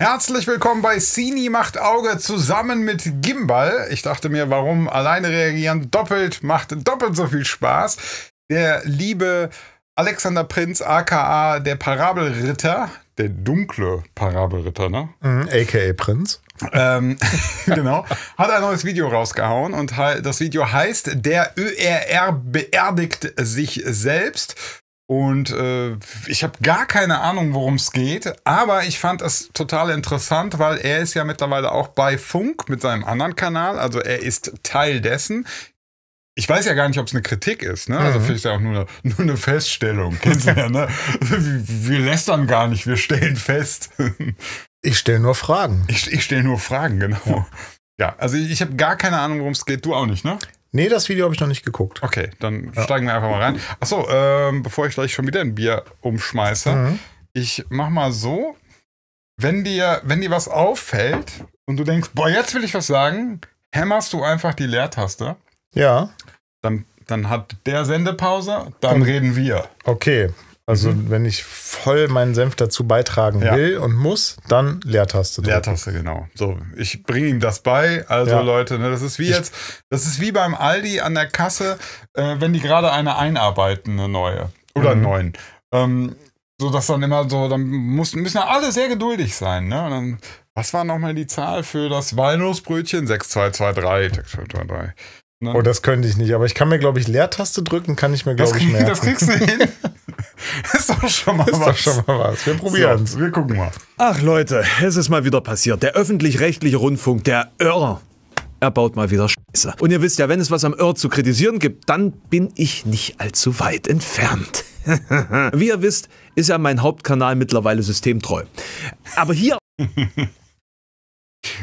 Herzlich willkommen bei Sini macht Auge zusammen mit Gimbal. Ich dachte mir, warum alleine reagieren? Doppelt macht doppelt so viel Spaß. Der liebe Alexander Prinz, aka der Parabelritter, der dunkle Parabelritter, ne? Mhm, aka Prinz. Ähm, genau, hat ein neues Video rausgehauen und das Video heißt Der ÖRR beerdigt sich selbst. Und äh, ich habe gar keine Ahnung, worum es geht, aber ich fand es total interessant, weil er ist ja mittlerweile auch bei Funk mit seinem anderen Kanal, also er ist Teil dessen. Ich weiß ja gar nicht, ob es eine Kritik ist, ne? Also mhm. vielleicht ja auch nur eine, nur eine Feststellung. Kennst du ja, ne? Wir lästern gar nicht, wir stellen fest. ich stelle nur Fragen. Ich, ich stelle nur Fragen, genau. Ja, ja also ich habe gar keine Ahnung, worum es geht. Du auch nicht, ne? Nee, das Video habe ich noch nicht geguckt. Okay, dann ja. steigen wir einfach mal rein. Achso, ähm, bevor ich gleich schon wieder ein Bier umschmeiße, mhm. ich mach mal so, wenn dir, wenn dir was auffällt und du denkst, boah, jetzt will ich was sagen, hämmerst du einfach die Leertaste. Ja. Dann, dann hat der Sendepause, dann und, reden wir. Okay, also mhm. wenn ich voll meinen Senf dazu beitragen ja. will und muss, dann Leertaste. Drücken. Leertaste, genau. So, ich bringe ihm das bei. Also ja. Leute, ne, das ist wie ich jetzt, das ist wie beim Aldi an der Kasse, äh, wenn die gerade eine einarbeiten, eine neue oder mhm. neuen. Ähm, so dass dann immer so, dann muss, müssen ja alle sehr geduldig sein. Ne? dann, was war nochmal die Zahl für das Walnussbrötchen? 6223. 623. Ne? Oh, das könnte ich nicht, aber ich kann mir, glaube ich, Leertaste drücken, kann ich mir, glaube ich, merken. Das kriegst du hin. ist doch schon mal ist was. Doch schon mal was. Wir probieren es, so. wir gucken mal. Ach Leute, es ist mal wieder passiert. Der öffentlich-rechtliche Rundfunk, der Irr, er baut mal wieder Scheiße. Und ihr wisst ja, wenn es was am Irr zu kritisieren gibt, dann bin ich nicht allzu weit entfernt. Wie ihr wisst, ist ja mein Hauptkanal mittlerweile systemtreu. Aber hier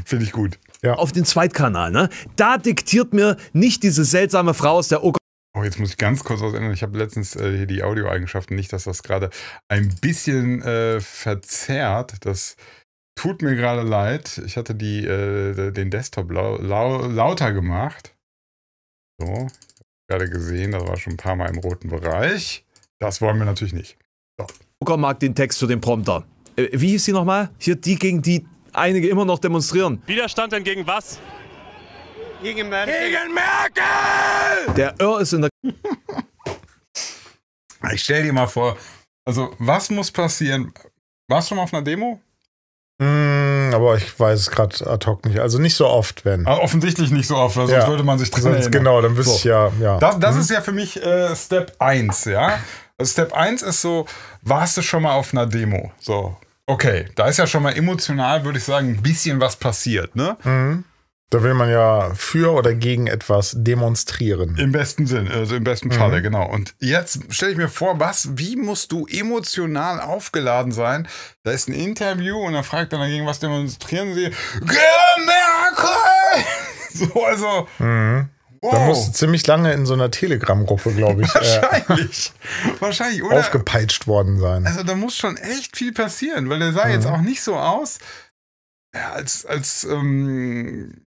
Finde ich gut. Ja. Auf den Zweitkanal, ne? Da diktiert mir nicht diese seltsame Frau aus der Ukraine. Oh, jetzt muss ich ganz kurz was ändern. Ich habe letztens äh, hier die Audioeigenschaften nicht, dass das gerade ein bisschen äh, verzerrt. Das tut mir gerade leid. Ich hatte die, äh, den Desktop lau lau lauter gemacht. So, gerade gesehen, das war schon ein paar Mal im roten Bereich. Das wollen wir natürlich nicht. So. Drucker mag den Text zu dem Prompter. Äh, wie hieß sie nochmal? Hier die gegen die einige immer noch demonstrieren. Widerstand denn gegen was? Gegen Merkel. Gegen Merkel! Der Irr ist in der... ich stell dir mal vor, also was muss passieren? Warst du schon mal auf einer Demo? Mm, aber ich weiß es gerade ad hoc nicht. Also nicht so oft, wenn. Also offensichtlich nicht so oft, weil sonst ja. würde man sich dran sonst, Genau, dann wüsste so. ich ja. ja. Das, das mhm. ist ja für mich äh, Step 1, ja. Also Step 1 ist so, warst du schon mal auf einer Demo? So, Okay, da ist ja schon mal emotional, würde ich sagen, ein bisschen was passiert, ne? Mhm. Da will man ja für oder gegen etwas demonstrieren. Im besten Sinn, also im besten Falle, mhm. genau. Und jetzt stelle ich mir vor, was, wie musst du emotional aufgeladen sein? Da ist ein Interview und dann fragt dann dagegen, was demonstrieren sie? Merkel! so, also. Mhm. Wow. Da musst du ziemlich lange in so einer Telegram-Gruppe, glaube ich. Äh, Wahrscheinlich. Äh, Wahrscheinlich, oder? Aufgepeitscht worden sein. Also da muss schon echt viel passieren, weil der sah mhm. jetzt auch nicht so aus, als, als ähm,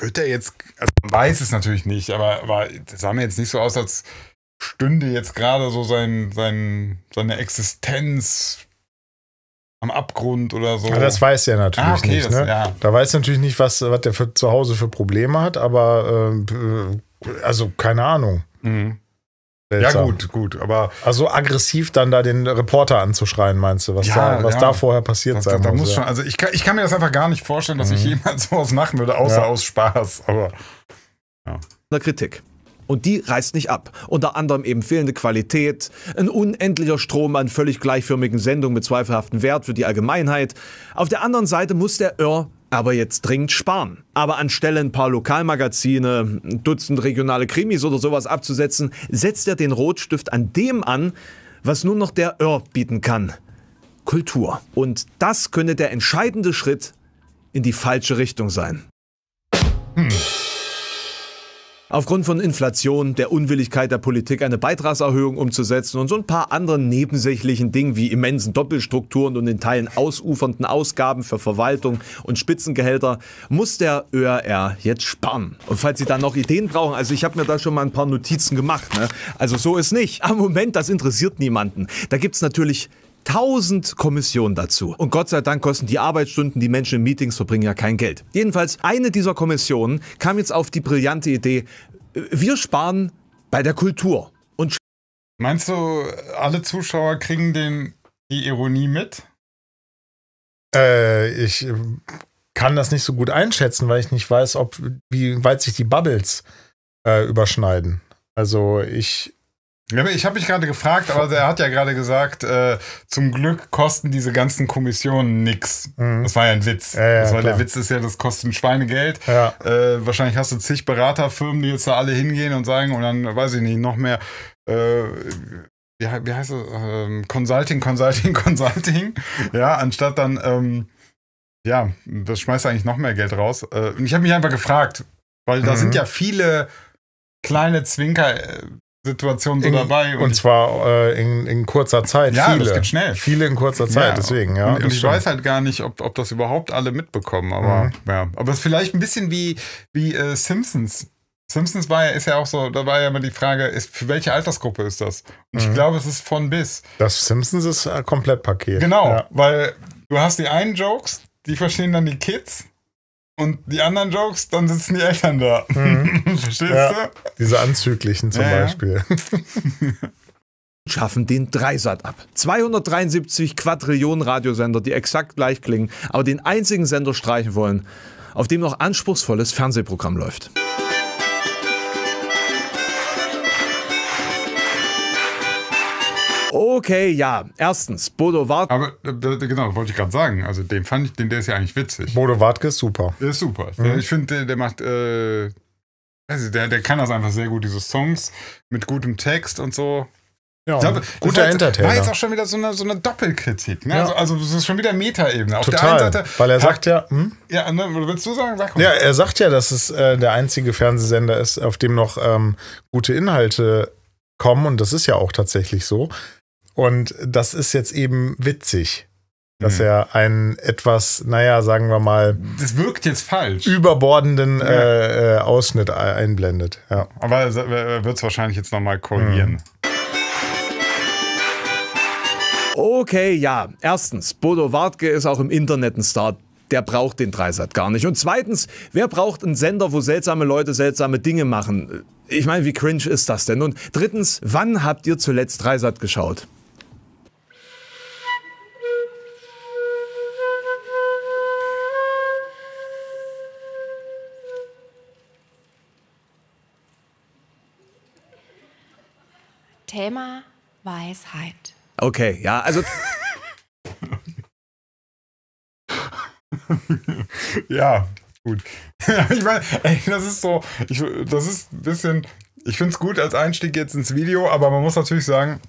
wird er jetzt, also man weiß es natürlich nicht, aber, aber sah mir jetzt nicht so aus, als stünde jetzt gerade so sein, sein, seine Existenz am Abgrund oder so. Ja, das weiß er natürlich ah, okay, nicht. Das, ne? ja. Da weiß er natürlich nicht, was, was der für, zu Hause für Probleme hat, aber ähm, äh, also keine Ahnung. Mhm. Ja, gut, gut, aber. Also aggressiv dann da den Reporter anzuschreien, meinst du, was, ja, da, was ja. da vorher passiert das, sein da, da muss? Schon, also ich kann, ich kann mir das einfach gar nicht vorstellen, dass mhm. ich jemals sowas machen würde, außer ja. aus Spaß, aber. Ja. Kritik. Und die reißt nicht ab. Unter anderem eben fehlende Qualität, ein unendlicher Strom an völlig gleichförmigen Sendungen mit zweifelhaftem Wert für die Allgemeinheit. Auf der anderen Seite muss der Irr aber jetzt dringend sparen. Aber anstelle ein paar Lokalmagazine, ein Dutzend regionale Krimis oder sowas abzusetzen, setzt er den Rotstift an dem an, was nur noch der Irr bieten kann. Kultur. Und das könnte der entscheidende Schritt in die falsche Richtung sein. Hm aufgrund von Inflation, der Unwilligkeit der Politik, eine Beitragserhöhung umzusetzen und so ein paar anderen nebensächlichen Dingen wie immensen Doppelstrukturen und in Teilen ausufernden Ausgaben für Verwaltung und Spitzengehälter, muss der ÖRR jetzt sparen. Und falls Sie da noch Ideen brauchen, also ich habe mir da schon mal ein paar Notizen gemacht. Ne? Also so ist nicht. Am Moment, das interessiert niemanden. Da gibt es natürlich 1000 Kommissionen dazu. Und Gott sei Dank kosten die Arbeitsstunden, die Menschen in Meetings verbringen, ja kein Geld. Jedenfalls, eine dieser Kommissionen kam jetzt auf die brillante Idee, äh, wir sparen bei der Kultur. Und Meinst du, alle Zuschauer kriegen den, die Ironie mit? Äh, ich äh, kann das nicht so gut einschätzen, weil ich nicht weiß, ob, wie weit sich die Bubbles äh, überschneiden. Also ich ich habe mich gerade gefragt, aber er hat ja gerade gesagt, äh, zum Glück kosten diese ganzen Kommissionen nix. Mhm. Das war ja ein Witz. Ja, ja, das war, der Witz ist ja, das kostet Schweinegeld. Ja. Äh, wahrscheinlich hast du zig Beraterfirmen, die jetzt da alle hingehen und sagen, und dann weiß ich nicht, noch mehr. Äh, wie, wie heißt das? Ähm, Consulting, Consulting, Consulting. ja, anstatt dann, ähm, ja, das schmeißt eigentlich noch mehr Geld raus. Äh, und ich habe mich einfach gefragt, weil da mhm. sind ja viele kleine Zwinker, äh, Situationen so in, dabei. Und, und zwar äh, in, in, kurzer Zeit. Ja, viele. das geht schnell. Viele in kurzer Zeit, ja, deswegen, ja. Und, und ich stimmt. weiß halt gar nicht, ob, ob das überhaupt alle mitbekommen, aber mhm. ja. Aber es ist vielleicht ein bisschen wie, wie äh, Simpsons. Simpsons war ja, ist ja auch so, da war ja immer die Frage, ist, für welche Altersgruppe ist das? Und mhm. ich glaube, es ist von bis. Das Simpsons ist äh, komplett Paket. Genau, ja. weil du hast die einen Jokes, die verstehen dann die Kids und die anderen Jokes, dann sitzen die Eltern da. Mhm. Verstehst ja. du? Diese anzüglichen zum ja, Beispiel. schaffen den Dreisat ab. 273 Quadrillionen Radiosender, die exakt gleich klingen, aber den einzigen Sender streichen wollen, auf dem noch anspruchsvolles Fernsehprogramm läuft. Okay, ja. Erstens, Bodo Wartke. Aber äh, genau, wollte ich gerade sagen. Also den fand ich, den, der ist ja eigentlich witzig. Bodo Wartke ist super. Der ist super. Mhm. Ich finde, der, der, macht, äh, also der, der kann das einfach sehr gut, diese Songs mit gutem Text und so. Ja, glaube, guter war, Entertainer. War jetzt auch schon wieder so eine, so eine Doppelkritik. Ne? Ja. Also, also, es ist schon wieder Metaebene. Auf Total, der einen Seite weil er sagt ja, hm? ja, ne, willst du sagen? Sag ja, er sagt ja, dass es äh, der einzige Fernsehsender ist, auf dem noch ähm, gute Inhalte kommen und das ist ja auch tatsächlich so. Und das ist jetzt eben witzig, dass mhm. er einen etwas, naja, sagen wir mal. Das wirkt jetzt falsch. Überbordenden ja. äh, äh, Ausschnitt einblendet. Ja. Aber er äh, wird es wahrscheinlich jetzt nochmal korrigieren. Mhm. Okay, ja. Erstens, Bodo Wartke ist auch im Internet ein Star der braucht den Dreisat gar nicht. Und zweitens, wer braucht einen Sender, wo seltsame Leute seltsame Dinge machen? Ich meine, wie cringe ist das denn? Und drittens, wann habt ihr zuletzt Dreisat geschaut? Thema Weisheit. Okay, ja, also. ja, gut. ich meine, das ist so, ich, das ist ein bisschen, ich finde es gut als Einstieg jetzt ins Video, aber man muss natürlich sagen,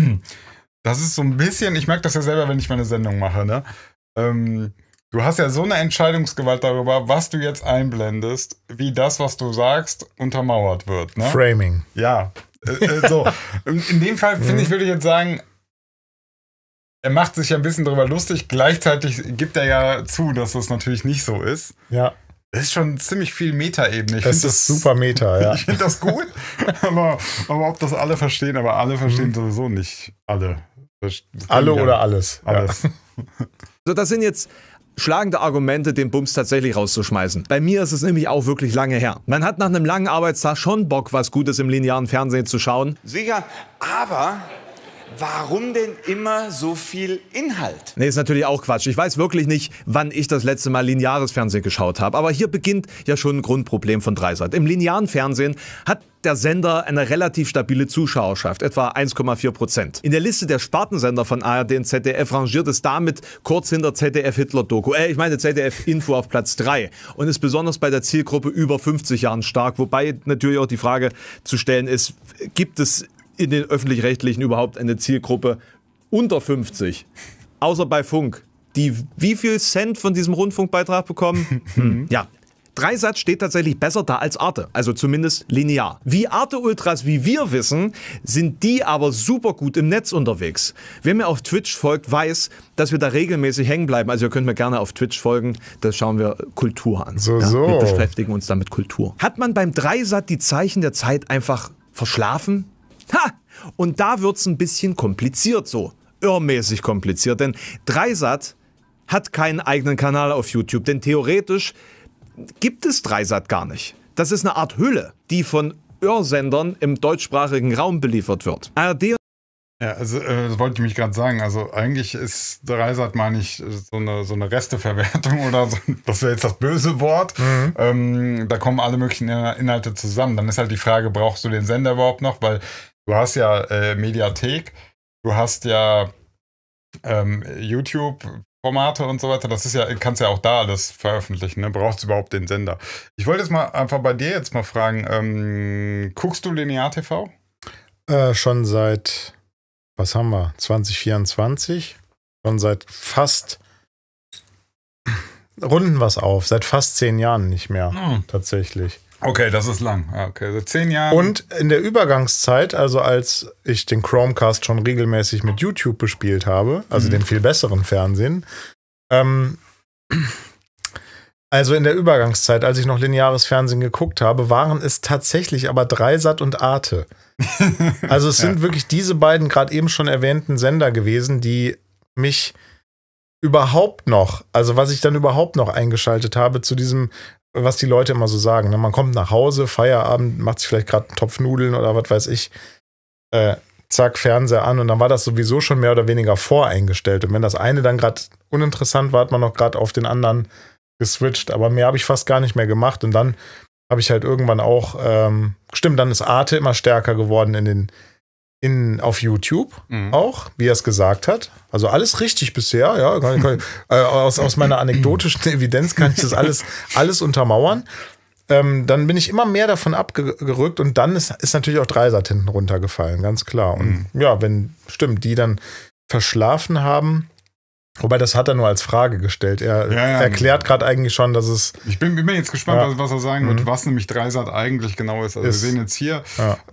das ist so ein bisschen, ich merke das ja selber, wenn ich meine Sendung mache, ne? Ähm, du hast ja so eine Entscheidungsgewalt darüber, was du jetzt einblendest, wie das, was du sagst, untermauert wird. Ne? Framing. Ja, äh, äh, so. In dem Fall, finde ich, mhm. würde ich jetzt sagen, er macht sich ja ein bisschen darüber lustig. Gleichzeitig gibt er ja zu, dass das natürlich nicht so ist. Ja. Das ist schon ziemlich viel Meta-Ebene. Ich das, das ist super Meta, ja. Ich finde das gut, aber, aber, ob das alle verstehen, aber alle verstehen mhm. sowieso nicht alle. Verstehen alle ja. oder alles. Alles. Ja. So, das sind jetzt schlagende Argumente, den Bums tatsächlich rauszuschmeißen. Bei mir ist es nämlich auch wirklich lange her. Man hat nach einem langen Arbeitstag schon Bock, was Gutes im linearen Fernsehen zu schauen. Sicher, aber Warum denn immer so viel Inhalt? Nee, ist natürlich auch Quatsch. Ich weiß wirklich nicht, wann ich das letzte Mal lineares Fernsehen geschaut habe. Aber hier beginnt ja schon ein Grundproblem von Dreisat. Im linearen Fernsehen hat der Sender eine relativ stabile Zuschauerschaft, etwa 1,4 Prozent. In der Liste der Spartensender von ARD und ZDF rangiert es damit kurz hinter ZDF Hitler Doku, äh, ich meine ZDF Info auf Platz 3 und ist besonders bei der Zielgruppe über 50 Jahren stark, wobei natürlich auch die Frage zu stellen ist, gibt es in den öffentlich-rechtlichen überhaupt eine Zielgruppe unter 50, außer bei Funk, die wie viel Cent von diesem Rundfunkbeitrag bekommen? Hm. ja. Dreisatz steht tatsächlich besser da als Arte, also zumindest linear. Wie Arte Ultras, wie wir wissen, sind die aber super gut im Netz unterwegs. Wer mir auf Twitch folgt, weiß, dass wir da regelmäßig hängen bleiben. Also ihr könnt mir gerne auf Twitch folgen, da schauen wir Kultur an. So, ja, so. Wir beschäftigen uns damit Kultur. Hat man beim Dreisatz die Zeichen der Zeit einfach verschlafen? Ha! Und da wird es ein bisschen kompliziert so. Irrmäßig kompliziert, denn Dreisat hat keinen eigenen Kanal auf YouTube, denn theoretisch gibt es Dreisat gar nicht. Das ist eine Art Hülle, die von Irrsendern im deutschsprachigen Raum beliefert wird. ARD ja, also, äh, das wollte ich mich gerade sagen. Also eigentlich ist Dreisat, meine ich, äh, so eine, so eine Resteverwertung oder so. Das wäre jetzt das böse Wort. Mhm. Ähm, da kommen alle möglichen Inhalte zusammen. Dann ist halt die Frage, brauchst du den Sender überhaupt noch? Weil Du hast ja äh, Mediathek, du hast ja ähm, YouTube, Formate und so weiter, das ist ja, kannst ja auch da alles veröffentlichen, ne? Brauchst überhaupt den Sender? Ich wollte jetzt mal einfach bei dir jetzt mal fragen, ähm, guckst du Linear TV? Äh, schon seit, was haben wir, 2024? Schon seit fast, runden wir es auf, seit fast zehn Jahren nicht mehr, hm. tatsächlich. Okay, das ist lang. Ah, okay, so also zehn Jahre. Und in der Übergangszeit, also als ich den Chromecast schon regelmäßig mit YouTube bespielt habe, also mhm. dem viel besseren Fernsehen, ähm, also in der Übergangszeit, als ich noch lineares Fernsehen geguckt habe, waren es tatsächlich aber Dreisat und Arte. also es sind ja. wirklich diese beiden gerade eben schon erwähnten Sender gewesen, die mich überhaupt noch, also was ich dann überhaupt noch eingeschaltet habe zu diesem was die Leute immer so sagen. Ne? Man kommt nach Hause, Feierabend, macht sich vielleicht gerade einen Topf Nudeln oder was weiß ich. Äh, zack, Fernseher an und dann war das sowieso schon mehr oder weniger voreingestellt. Und wenn das eine dann gerade uninteressant war, hat man noch gerade auf den anderen geswitcht. Aber mehr habe ich fast gar nicht mehr gemacht. Und dann habe ich halt irgendwann auch, ähm, stimmt, dann ist Arte immer stärker geworden in den in, auf YouTube mhm. auch, wie er es gesagt hat. Also alles richtig bisher, ja. Kann, kann, äh, aus, aus meiner anekdotischen Evidenz kann ich das alles, alles untermauern. Ähm, dann bin ich immer mehr davon abgerückt und dann ist, ist natürlich auch Dreisat hinten runtergefallen, ganz klar. Und mhm. ja, wenn, stimmt, die dann verschlafen haben, Wobei, das hat er nur als Frage gestellt. Er ja, ja, erklärt gerade eigentlich schon, dass es. Ich bin, mir jetzt gespannt, ja. was, er sagen wird, mhm. was nämlich Dreisat eigentlich genau ist. Also, ist, wir sehen jetzt hier.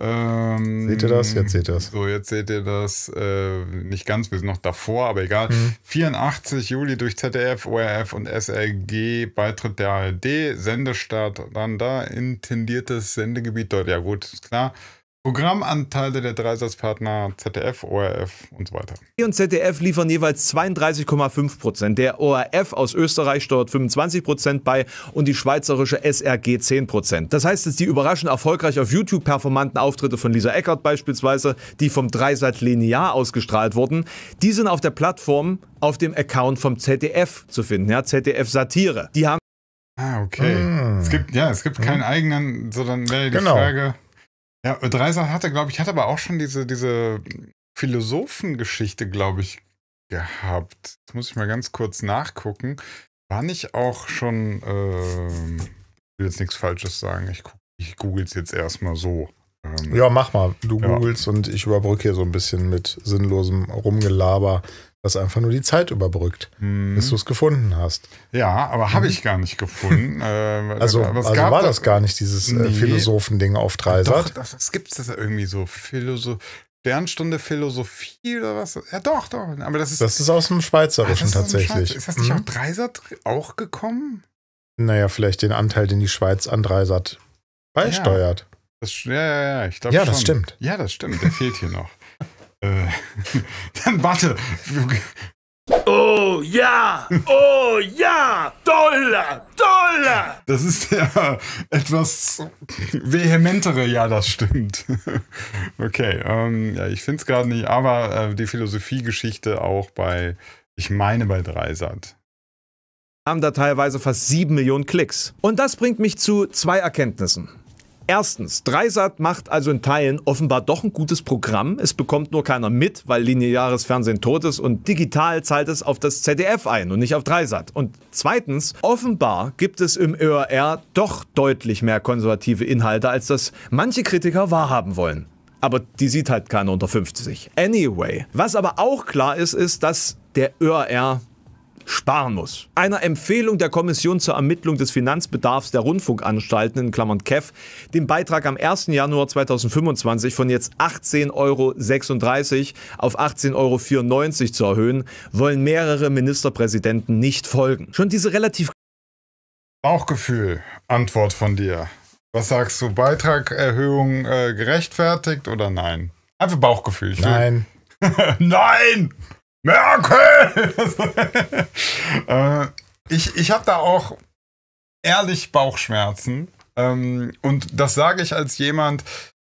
Ähm, seht ihr das? Jetzt seht ihr das. So, jetzt seht ihr das äh, nicht ganz, wir sind noch davor, aber egal. Mhm. 84 Juli durch ZDF, ORF und SRG Beitritt der ARD, Sendestart, dann da, intendiertes Sendegebiet dort. Ja, gut, ist klar. Programmanteile der Dreisatzpartner ZDF, ORF und so weiter. Die und ZDF liefern jeweils 32,5 Prozent. Der ORF aus Österreich steuert 25 Prozent bei und die schweizerische SRG 10 Prozent. Das heißt, dass die überraschend erfolgreich auf YouTube performanten Auftritte von Lisa Eckert beispielsweise, die vom Dreisat linear ausgestrahlt wurden, die sind auf der Plattform auf dem Account vom ZDF zu finden. Ja, ZDF Satire. Die haben Ah, okay. Mm. Es gibt, ja, es gibt keinen mhm. eigenen, sondern wäre die genau. Frage. Ja, Dreiser hatte, glaube ich, hat aber auch schon diese, diese Philosophengeschichte, glaube ich, gehabt. Jetzt muss ich mal ganz kurz nachgucken. War nicht auch schon, ähm, ich will jetzt nichts Falsches sagen, ich, ich google es jetzt erstmal so. Ähm, ja, mach mal. Du ja. googelst und ich überbrücke hier so ein bisschen mit sinnlosem Rumgelaber das einfach nur die Zeit überbrückt, hm. bis du es gefunden hast. Ja, aber habe mhm. ich gar nicht gefunden. Äh, also, also war das gar nicht, dieses äh, nee. Philosophending auf Dreisat? Doch, das gibt es das irgendwie so. Philosoph Sternstunde Philosophie oder was? Ja, doch, doch. Aber das ist. Das ist aus dem Schweizerischen ah, tatsächlich. Schweiz. Ist das nicht mhm. auf Dreisat auch gekommen? Naja, vielleicht den Anteil, den die Schweiz an Dreisat beisteuert. Ja. Das, ja, ja, ja, ich glaube Ja, schon. das stimmt. Ja, das stimmt. Der fehlt hier noch. Äh, dann warte. Oh ja! Oh ja! Dollar! Dollar! Das ist der etwas vehementere, ja, das stimmt. Okay, ähm, ja, ich finde es gerade nicht, aber äh, die Philosophiegeschichte auch bei, ich meine bei Dreisat haben da teilweise fast sieben Millionen Klicks. Und das bringt mich zu zwei Erkenntnissen. Erstens, Dreisat macht also in Teilen offenbar doch ein gutes Programm. Es bekommt nur keiner mit, weil lineares Fernsehen tot ist und digital zahlt es auf das ZDF ein und nicht auf Dreisat. Und zweitens, offenbar gibt es im ÖRR doch deutlich mehr konservative Inhalte, als das manche Kritiker wahrhaben wollen. Aber die sieht halt keiner unter 50. Anyway, was aber auch klar ist, ist, dass der ÖRR sparen muss. Einer Empfehlung der Kommission zur Ermittlung des Finanzbedarfs der Rundfunkanstalten in Klammern KEF, den Beitrag am 1. Januar 2025 von jetzt 18,36 Euro auf 18,94 Euro zu erhöhen, wollen mehrere Ministerpräsidenten nicht folgen. Schon diese relativ Bauchgefühl, Antwort von dir. Was sagst du, Beitragerhöhung äh, gerechtfertigt oder nein? Einfach Bauchgefühl. Nein. nein! Merkel! Äh, ich ich habe da auch ehrlich Bauchschmerzen. Ähm, und das sage ich als jemand,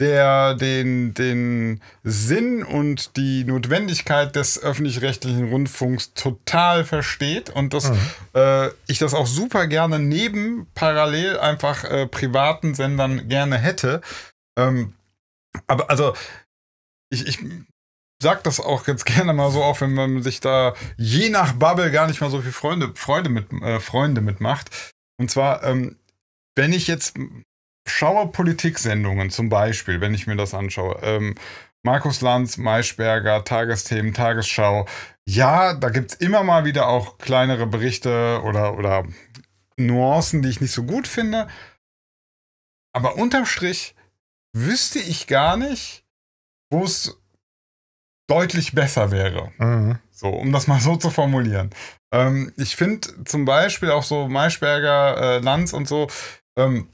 der den, den Sinn und die Notwendigkeit des öffentlich-rechtlichen Rundfunks total versteht und dass mhm. äh, ich das auch super gerne neben parallel einfach äh, privaten Sendern gerne hätte. Ähm, aber also ich, ich sage das auch ganz gerne mal so, auch wenn man sich da je nach Bubble gar nicht mal so viel Freunde, Freude mit, äh, Freunde mitmacht. Und zwar, ähm, wenn ich jetzt schaue Politiksendungen zum Beispiel, wenn ich mir das anschaue, ähm, Markus Lanz, Maischberger, Tagesthemen, Tagesschau. Ja, da gibt es immer mal wieder auch kleinere Berichte oder, oder Nuancen, die ich nicht so gut finde. Aber unterm Strich wüsste ich gar nicht, wo es deutlich besser wäre. Mhm. So, um das mal so zu formulieren. Ähm, ich finde zum Beispiel auch so Maischberger, äh, Lanz und so, ähm,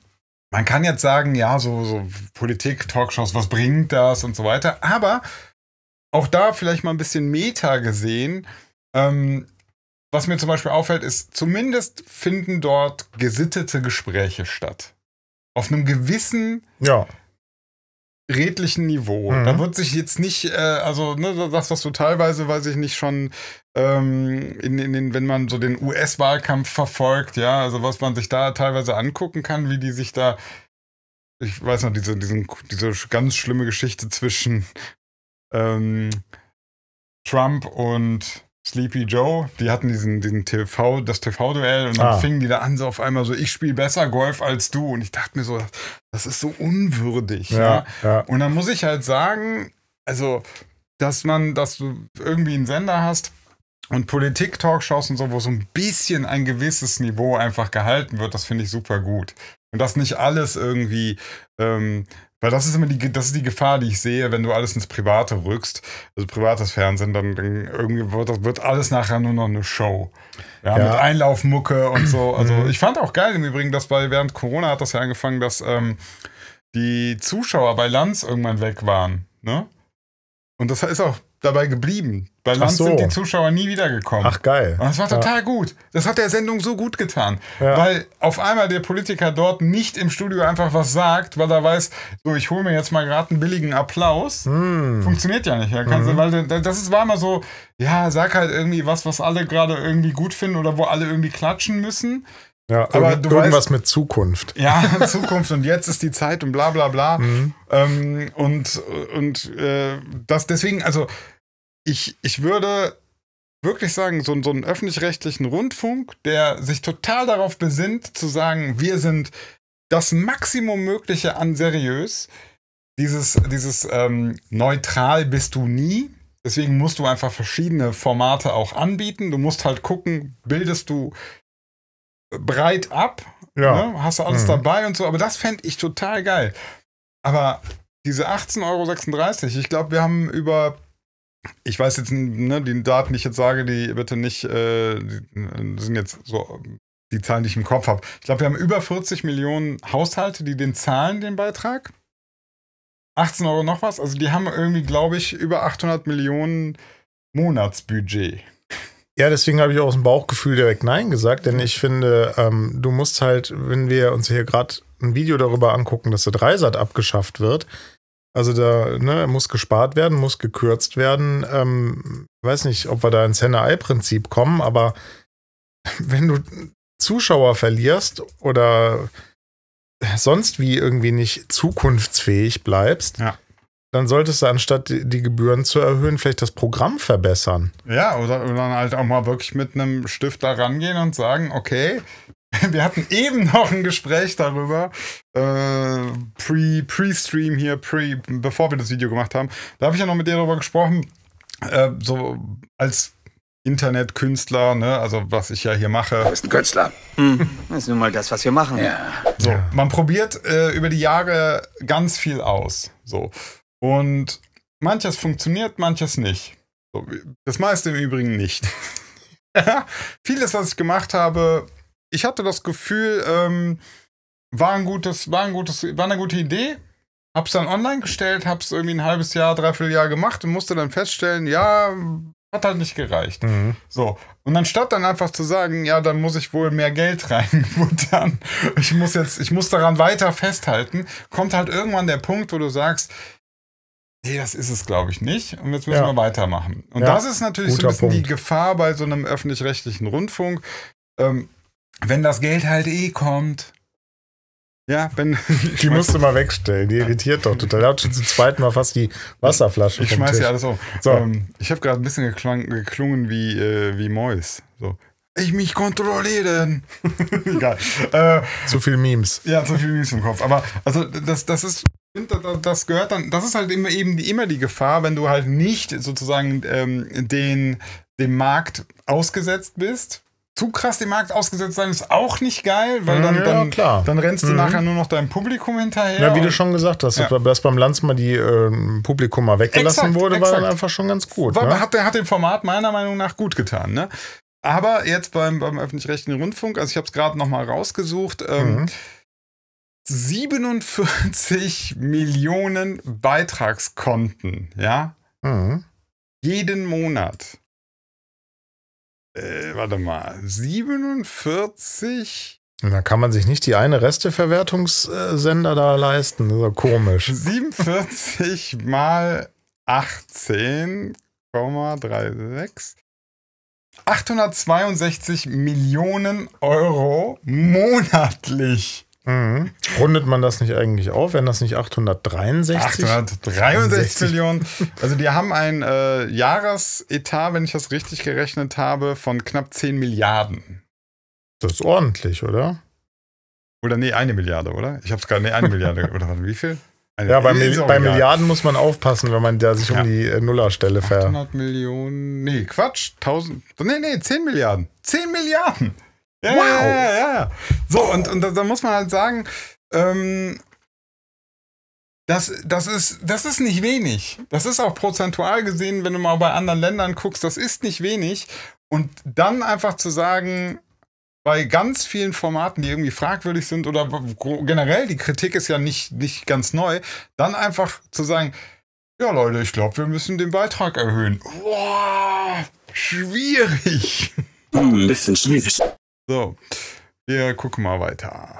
man kann jetzt sagen, ja, so, so Politik, Talkshows, was bringt das und so weiter. Aber auch da vielleicht mal ein bisschen Meta gesehen. Ähm, was mir zum Beispiel auffällt, ist, zumindest finden dort gesittete Gespräche statt. Auf einem gewissen ja redlichen Niveau. Mhm. Da wird sich jetzt nicht, äh, also ne, das, was du teilweise, weiß ich nicht, schon ähm, in, in den, wenn man so den US-Wahlkampf verfolgt, ja, also was man sich da teilweise angucken kann, wie die sich da, ich weiß noch, diese, diesen, diese ganz schlimme Geschichte zwischen ähm, Trump und Sleepy Joe, die hatten diesen, diesen TV, das TV-Duell und dann ah. fingen die da an, so auf einmal so, ich spiele besser Golf als du. Und ich dachte mir so, das ist so unwürdig. Ja, ne? ja. Und dann muss ich halt sagen, also, dass man, dass du irgendwie einen Sender hast, und Politik-Talkshows und so, wo so ein bisschen ein gewisses Niveau einfach gehalten wird, das finde ich super gut. Und dass nicht alles irgendwie ähm, weil das ist immer die, das ist die Gefahr, die ich sehe, wenn du alles ins Private rückst, also privates Fernsehen, dann, dann irgendwie wird, wird alles nachher nur noch eine Show. Ja, ja. mit Einlaufmucke und so. Also mhm. ich fand auch geil im Übrigen, dass bei während Corona hat das ja angefangen, dass ähm, die Zuschauer bei Lanz irgendwann weg waren. Ne? Und das ist auch dabei geblieben. Bei Land so. sind die Zuschauer nie wiedergekommen. Ach geil. Und das war total ja. gut. Das hat der Sendung so gut getan. Ja. Weil auf einmal der Politiker dort nicht im Studio einfach was sagt, weil er weiß, so ich hole mir jetzt mal gerade einen billigen Applaus. Mm. Funktioniert ja nicht. Ja, kannst, mhm. weil das war immer so, ja, sag halt irgendwie was, was alle gerade irgendwie gut finden oder wo alle irgendwie klatschen müssen. Ja, aber Irgend, irgendwas weißt, mit Zukunft. Ja, Zukunft und jetzt ist die Zeit und bla bla bla. Mhm. Ähm, und und äh, das deswegen, also ich, ich würde wirklich sagen, so, so einen öffentlich-rechtlichen Rundfunk, der sich total darauf besinnt, zu sagen, wir sind das Maximum Mögliche an seriös. Dieses, dieses ähm, neutral bist du nie. Deswegen musst du einfach verschiedene Formate auch anbieten. Du musst halt gucken, bildest du breit ab. Ja. Ne? Hast du alles mhm. dabei und so. Aber das fände ich total geil. Aber diese 18,36 Euro, ich glaube, wir haben über ich weiß jetzt, ne, die Daten, die ich jetzt sage, die bitte nicht, äh, die äh, sind jetzt so die Zahlen, die ich im Kopf habe. Ich glaube, wir haben über 40 Millionen Haushalte, die den zahlen, den Beitrag. 18 Euro noch was. Also die haben irgendwie, glaube ich, über 800 Millionen Monatsbudget. Ja, deswegen habe ich auch aus dem Bauchgefühl direkt Nein gesagt, denn mhm. ich finde, ähm, du musst halt, wenn wir uns hier gerade ein Video darüber angucken, dass der Dreisat abgeschafft wird, also da ne, muss gespart werden, muss gekürzt werden. Ähm, weiß nicht, ob wir da ins Henne-Ei-Prinzip kommen, aber wenn du Zuschauer verlierst oder sonst wie irgendwie nicht zukunftsfähig bleibst, ja dann solltest du anstatt die Gebühren zu erhöhen, vielleicht das Programm verbessern. Ja, oder, oder dann halt auch mal wirklich mit einem Stift da rangehen und sagen, okay, wir hatten eben noch ein Gespräch darüber, äh, Pre-Stream pre hier, pre, bevor wir das Video gemacht haben. Da habe ich ja noch mit dir darüber gesprochen, äh, so als Internetkünstler, ne? also was ich ja hier mache. Du bist ein Künstler. Mhm. Das ist nun mal das, was wir machen. Ja. So, man probiert äh, über die Jahre ganz viel aus. So. Und manches funktioniert, manches nicht. Das meiste im Übrigen nicht. Vieles, was ich gemacht habe, ich hatte das Gefühl, ähm, war ein gutes, war ein gutes, war eine gute Idee. Hab's dann online gestellt, hab's irgendwie ein halbes Jahr, dreiviertel Jahr gemacht und musste dann feststellen, ja, hat halt nicht gereicht. Mhm. So. Und anstatt dann einfach zu sagen, ja, dann muss ich wohl mehr Geld reinbuttern, ich muss jetzt, ich muss daran weiter festhalten, kommt halt irgendwann der Punkt, wo du sagst, Nee, das ist es, glaube ich, nicht. Und jetzt müssen ja. wir weitermachen. Und ja. das ist natürlich Guter so ein bisschen Punkt. die Gefahr bei so einem öffentlich-rechtlichen Rundfunk. Ähm, wenn das Geld halt eh kommt. Ja, wenn. Die musst du mal wegstellen, die irritiert doch total. Er hat schon zum zweiten Mal fast die Wasserflasche. Ich schmeiß ja alles um. So. Ähm, ich habe gerade ein bisschen geklang, geklungen wie, äh, wie Mois. So. Ich mich kontrollieren. Egal. Äh, zu viel Memes. Ja, zu viel Memes im Kopf. Aber also das, das ist das gehört dann, das ist halt immer eben die, immer die Gefahr, wenn du halt nicht sozusagen ähm, den, dem Markt ausgesetzt bist. Zu krass dem Markt ausgesetzt sein ist auch nicht geil, weil mhm, dann, ja, dann, klar. dann rennst du mhm. nachher nur noch deinem Publikum hinterher. Ja, wie du schon gesagt hast, ja. dass beim Lanz mal die äh, Publikum mal weggelassen exakt, wurde, exakt. war dann einfach schon ganz gut. War, ne? hat, hat dem Format meiner Meinung nach gut getan. Ne? Aber jetzt beim, beim öffentlich-rechtlichen Rundfunk, also ich habe es gerade nochmal rausgesucht, ähm, mhm. 47 Millionen Beitragskonten, ja? Mhm. Jeden Monat. Äh, warte mal, 47 und dann kann man sich nicht die eine Resteverwertungssender da leisten. Das ist ja komisch. 47 mal 18,36. 862 Millionen Euro monatlich. Mhm. Rundet man das nicht eigentlich auf? wenn das nicht 863? 863 Millionen. Also die haben ein äh, Jahresetat, wenn ich das richtig gerechnet habe, von knapp 10 Milliarden. Das ist ordentlich, oder? Oder nee, eine Milliarde, oder? Ich habe es gerade, nee, eine Milliarde. Oder wie viel? Eine ja, bei, Mil bei Milliarden muss man aufpassen, wenn man da sich ja. um die äh, Nullerstelle fährt. 800 Millionen... Nee, Quatsch. 1000... Nee, nee, 10 Milliarden. 10 Milliarden! Ja, wow. ja, ja, ja. So, und, und da, da muss man halt sagen, ähm, das, das, ist, das ist nicht wenig. Das ist auch prozentual gesehen, wenn du mal bei anderen Ländern guckst, das ist nicht wenig. Und dann einfach zu sagen, bei ganz vielen Formaten, die irgendwie fragwürdig sind oder generell die Kritik ist ja nicht, nicht ganz neu, dann einfach zu sagen, ja Leute, ich glaube, wir müssen den Beitrag erhöhen. Boah, schwierig. Ein bisschen schwierig. So, wir gucken mal weiter.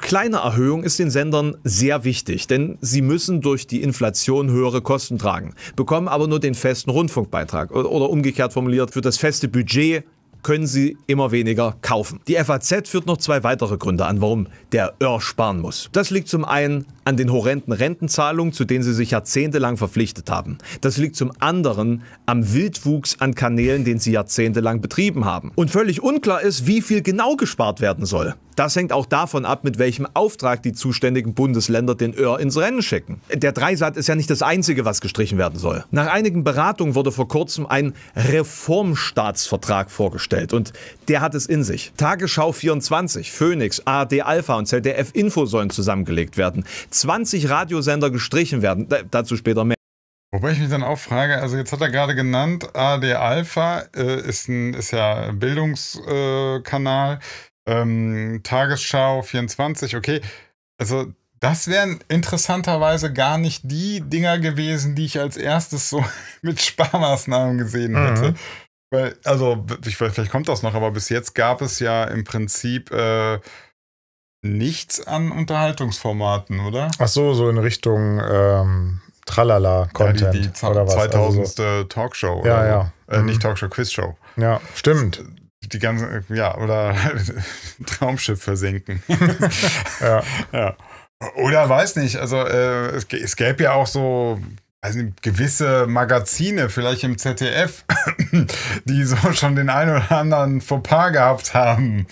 Kleine Erhöhung ist den Sendern sehr wichtig, denn sie müssen durch die Inflation höhere Kosten tragen, bekommen aber nur den festen Rundfunkbeitrag oder umgekehrt formuliert, für das feste Budget können sie immer weniger kaufen. Die FAZ führt noch zwei weitere Gründe an, warum der Öhr sparen muss. Das liegt zum einen an den horrenden Rentenzahlungen, zu denen sie sich jahrzehntelang verpflichtet haben. Das liegt zum anderen am Wildwuchs an Kanälen, den sie jahrzehntelang betrieben haben. Und völlig unklar ist, wie viel genau gespart werden soll. Das hängt auch davon ab, mit welchem Auftrag die zuständigen Bundesländer den Öhr ins Rennen schicken. Der Dreisat ist ja nicht das Einzige, was gestrichen werden soll. Nach einigen Beratungen wurde vor kurzem ein Reformstaatsvertrag vorgestellt und der hat es in sich. Tagesschau 24, Phoenix, ARD Alpha und ZDF Info sollen zusammengelegt werden. 20 Radiosender gestrichen werden. D dazu später mehr. Wobei ich mich dann auch frage, also jetzt hat er gerade genannt, AD Alpha äh, ist, ein, ist ja ein Bildungskanal. Äh, ähm, Tagesschau 24, okay. Also das wären interessanterweise gar nicht die Dinger gewesen, die ich als erstes so mit Sparmaßnahmen gesehen mhm. hätte. Weil, also, ich, vielleicht kommt das noch, aber bis jetzt gab es ja im Prinzip äh, nichts an Unterhaltungsformaten, oder? Ach so, so in Richtung ähm, Tralala-Content. Ja, die, die oder was? 2000. Also, Talkshow. Ja, ja. Äh, mhm. Nicht Talkshow, Quizshow. Ja, stimmt die ganze, ja, oder Traumschiff versenken. ja. ja. Oder weiß nicht, also äh, es, es gäbe ja auch so also gewisse Magazine, vielleicht im ZDF, die so schon den einen oder anderen Fauxpas gehabt haben.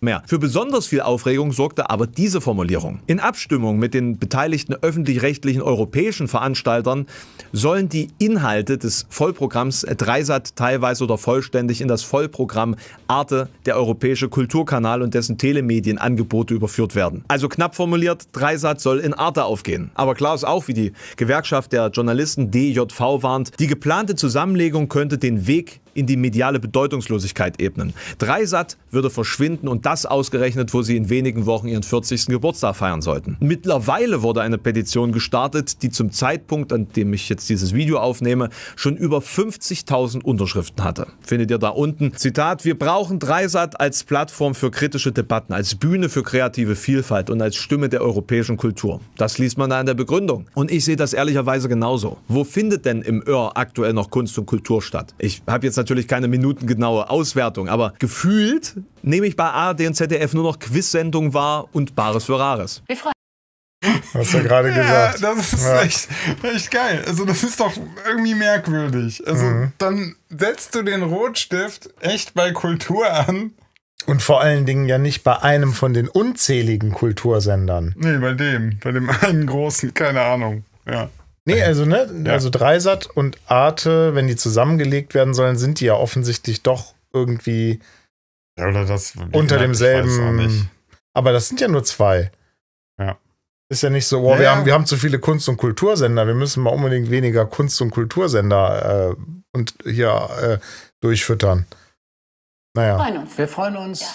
Mehr. Für besonders viel Aufregung sorgte aber diese Formulierung. In Abstimmung mit den beteiligten öffentlich-rechtlichen europäischen Veranstaltern sollen die Inhalte des Vollprogramms Dreisat teilweise oder vollständig in das Vollprogramm Arte, der europäische Kulturkanal und dessen Telemedienangebote überführt werden. Also knapp formuliert, Dreisat soll in Arte aufgehen. Aber klar ist auch, wie die Gewerkschaft der Journalisten DJV warnt, die geplante Zusammenlegung könnte den Weg in die mediale Bedeutungslosigkeit ebnen. Dreisat würde verschwinden und das ausgerechnet, wo sie in wenigen Wochen ihren 40. Geburtstag feiern sollten. Mittlerweile wurde eine Petition gestartet, die zum Zeitpunkt, an dem ich jetzt dieses Video aufnehme, schon über 50.000 Unterschriften hatte. Findet ihr da unten. Zitat, wir brauchen Dreisat als Plattform für kritische Debatten, als Bühne für kreative Vielfalt und als Stimme der europäischen Kultur. Das liest man da in der Begründung. Und ich sehe das ehrlicherweise genauso. Wo findet denn im ÖR aktuell noch Kunst und Kultur statt? Ich habe jetzt natürlich keine minutengenaue Auswertung, aber gefühlt nehme ich bei ARD und ZDF nur noch Quiz-Sendungen wahr und Bares für Rares. Hast du ja gerade gesagt. Ja, das ist ja. echt, echt geil. Also, das ist doch irgendwie merkwürdig. Also, mhm. dann setzt du den Rotstift echt bei Kultur an. Und vor allen Dingen ja nicht bei einem von den unzähligen Kultursendern. Nee, bei dem. Bei dem einen großen, keine Ahnung. Ja. Nee, also, ne? Ja. Also Dreisat und Arte, wenn die zusammengelegt werden sollen, sind die ja offensichtlich doch irgendwie ja, oder das, unter gesagt, demselben. Aber das sind ja nur zwei. Ja. Ist ja nicht so, oh, ja. wir, haben, wir haben zu viele Kunst- und Kultursender, wir müssen mal unbedingt weniger Kunst- und Kultursender äh, und hier äh, durchfüttern. Naja. Wir freuen uns. Wir freuen uns. Ja.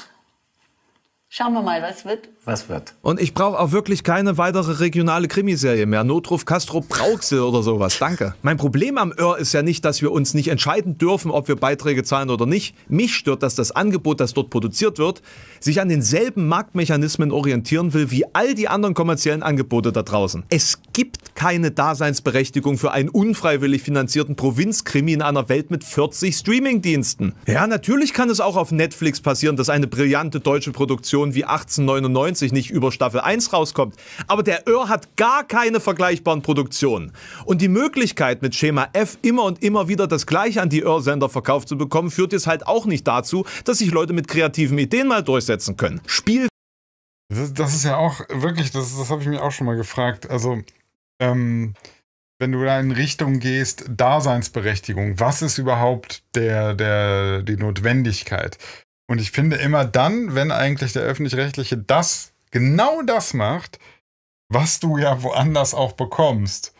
Schauen wir mal, was wird was wird. Und ich brauche auch wirklich keine weitere regionale Krimiserie mehr. Notruf Castro Brauxel oder sowas. Danke. Mein Problem am Öhr ist ja nicht, dass wir uns nicht entscheiden dürfen, ob wir Beiträge zahlen oder nicht. Mich stört, dass das Angebot, das dort produziert wird, sich an denselben Marktmechanismen orientieren will wie all die anderen kommerziellen Angebote da draußen. Es gibt keine Daseinsberechtigung für einen unfreiwillig finanzierten Provinzkrimi in einer Welt mit 40 Streamingdiensten. Ja, natürlich kann es auch auf Netflix passieren, dass eine brillante deutsche Produktion wie 1899 1990 nicht über Staffel 1 rauskommt. Aber der Öhr hat gar keine vergleichbaren Produktionen. Und die Möglichkeit, mit Schema F immer und immer wieder das Gleiche an die Öhr-Sender verkauft zu bekommen, führt jetzt halt auch nicht dazu, dass sich Leute mit kreativen Ideen mal durchsetzen können. Spiel. Das ist ja auch wirklich, das, das habe ich mir auch schon mal gefragt. Also, ähm, wenn du da in Richtung gehst, Daseinsberechtigung, was ist überhaupt der, der, die Notwendigkeit? Und ich finde immer dann, wenn eigentlich der öffentlich-rechtliche das, genau das macht, was du ja woanders auch bekommst,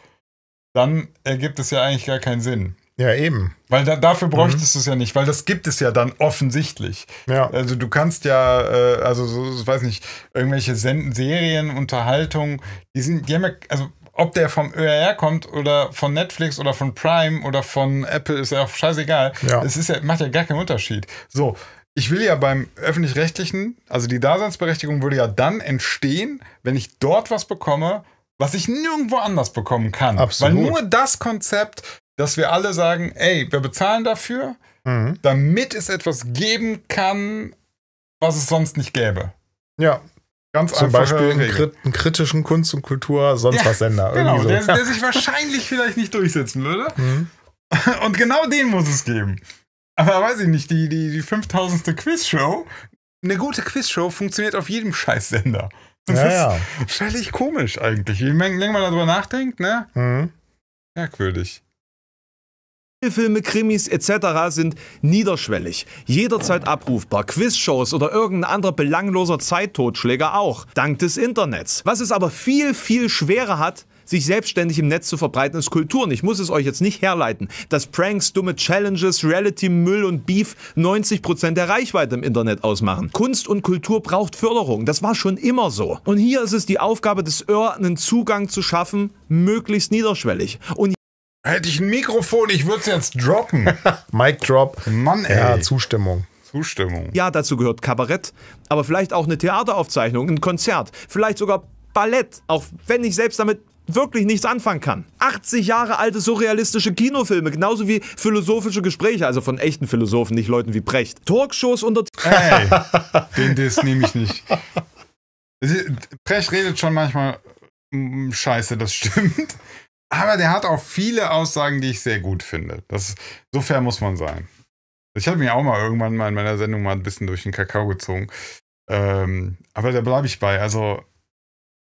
dann ergibt es ja eigentlich gar keinen Sinn. Ja, eben. Weil da, dafür mhm. bräuchtest mhm. du es ja nicht, weil das gibt es ja dann offensichtlich. Ja. Also du kannst ja, äh, also so, ich weiß nicht, irgendwelche Senden, Serien, Unterhaltung, die sind, die haben ja, also ob der vom ÖRR kommt oder von Netflix oder von Prime oder von Apple, ist ja auch scheißegal. Ja. Es ist ja, macht ja gar keinen Unterschied. So, ich will ja beim öffentlich-rechtlichen, also die Daseinsberechtigung würde ja dann entstehen, wenn ich dort was bekomme, was ich nirgendwo anders bekommen kann. Absolut. Weil nur das Konzept, dass wir alle sagen, ey, wir bezahlen dafür, mhm. damit es etwas geben kann, was es sonst nicht gäbe. Ja. Ganz Zum Beispiel einen, krit einen, kritischen Kunst- und Kultur, sonst was Sender. Genau, so. der, der sich wahrscheinlich vielleicht nicht durchsetzen würde. Mhm. Und genau den muss es geben aber weiß ich nicht, die, die, die 5000. Quizshow, eine gute Quizshow funktioniert auf jedem Scheißsender. Das ja, ist ja. völlig komisch eigentlich. Je länger man darüber nachdenkt, ne? Mhm. Merkwürdig. Filme, Krimis etc. sind niederschwellig, jederzeit abrufbar, Quizshows oder irgendein anderer belangloser Zeittotschläger auch, dank des Internets. Was es aber viel, viel schwerer hat, sich selbstständig im Netz zu verbreiten, ist Kultur. Und ich muss es euch jetzt nicht herleiten, dass Pranks, dumme Challenges, Reality-Müll und Beef 90% der Reichweite im Internet ausmachen. Kunst und Kultur braucht Förderung. Das war schon immer so. Und hier ist es die Aufgabe des ÖR, einen Zugang zu schaffen, möglichst niederschwellig. Und Hätte ich ein Mikrofon, ich würde es jetzt droppen. Mic drop. Mann, ey. Ja, Zustimmung. Zustimmung. Ja, dazu gehört Kabarett, aber vielleicht auch eine Theateraufzeichnung, ein Konzert, vielleicht sogar Ballett, auch wenn ich selbst damit wirklich nichts anfangen kann. 80 Jahre alte surrealistische Kinofilme, genauso wie philosophische Gespräche, also von echten Philosophen, nicht Leuten wie Precht. Talkshows unter... Hey, den Diss nehme ich nicht. Precht redet schon manchmal mm, scheiße, das stimmt. Aber der hat auch viele Aussagen, die ich sehr gut finde. Das, so fair muss man sein. Ich habe mir auch mal irgendwann mal in meiner Sendung mal ein bisschen durch den Kakao gezogen. Ähm, aber da bleibe ich bei. Also,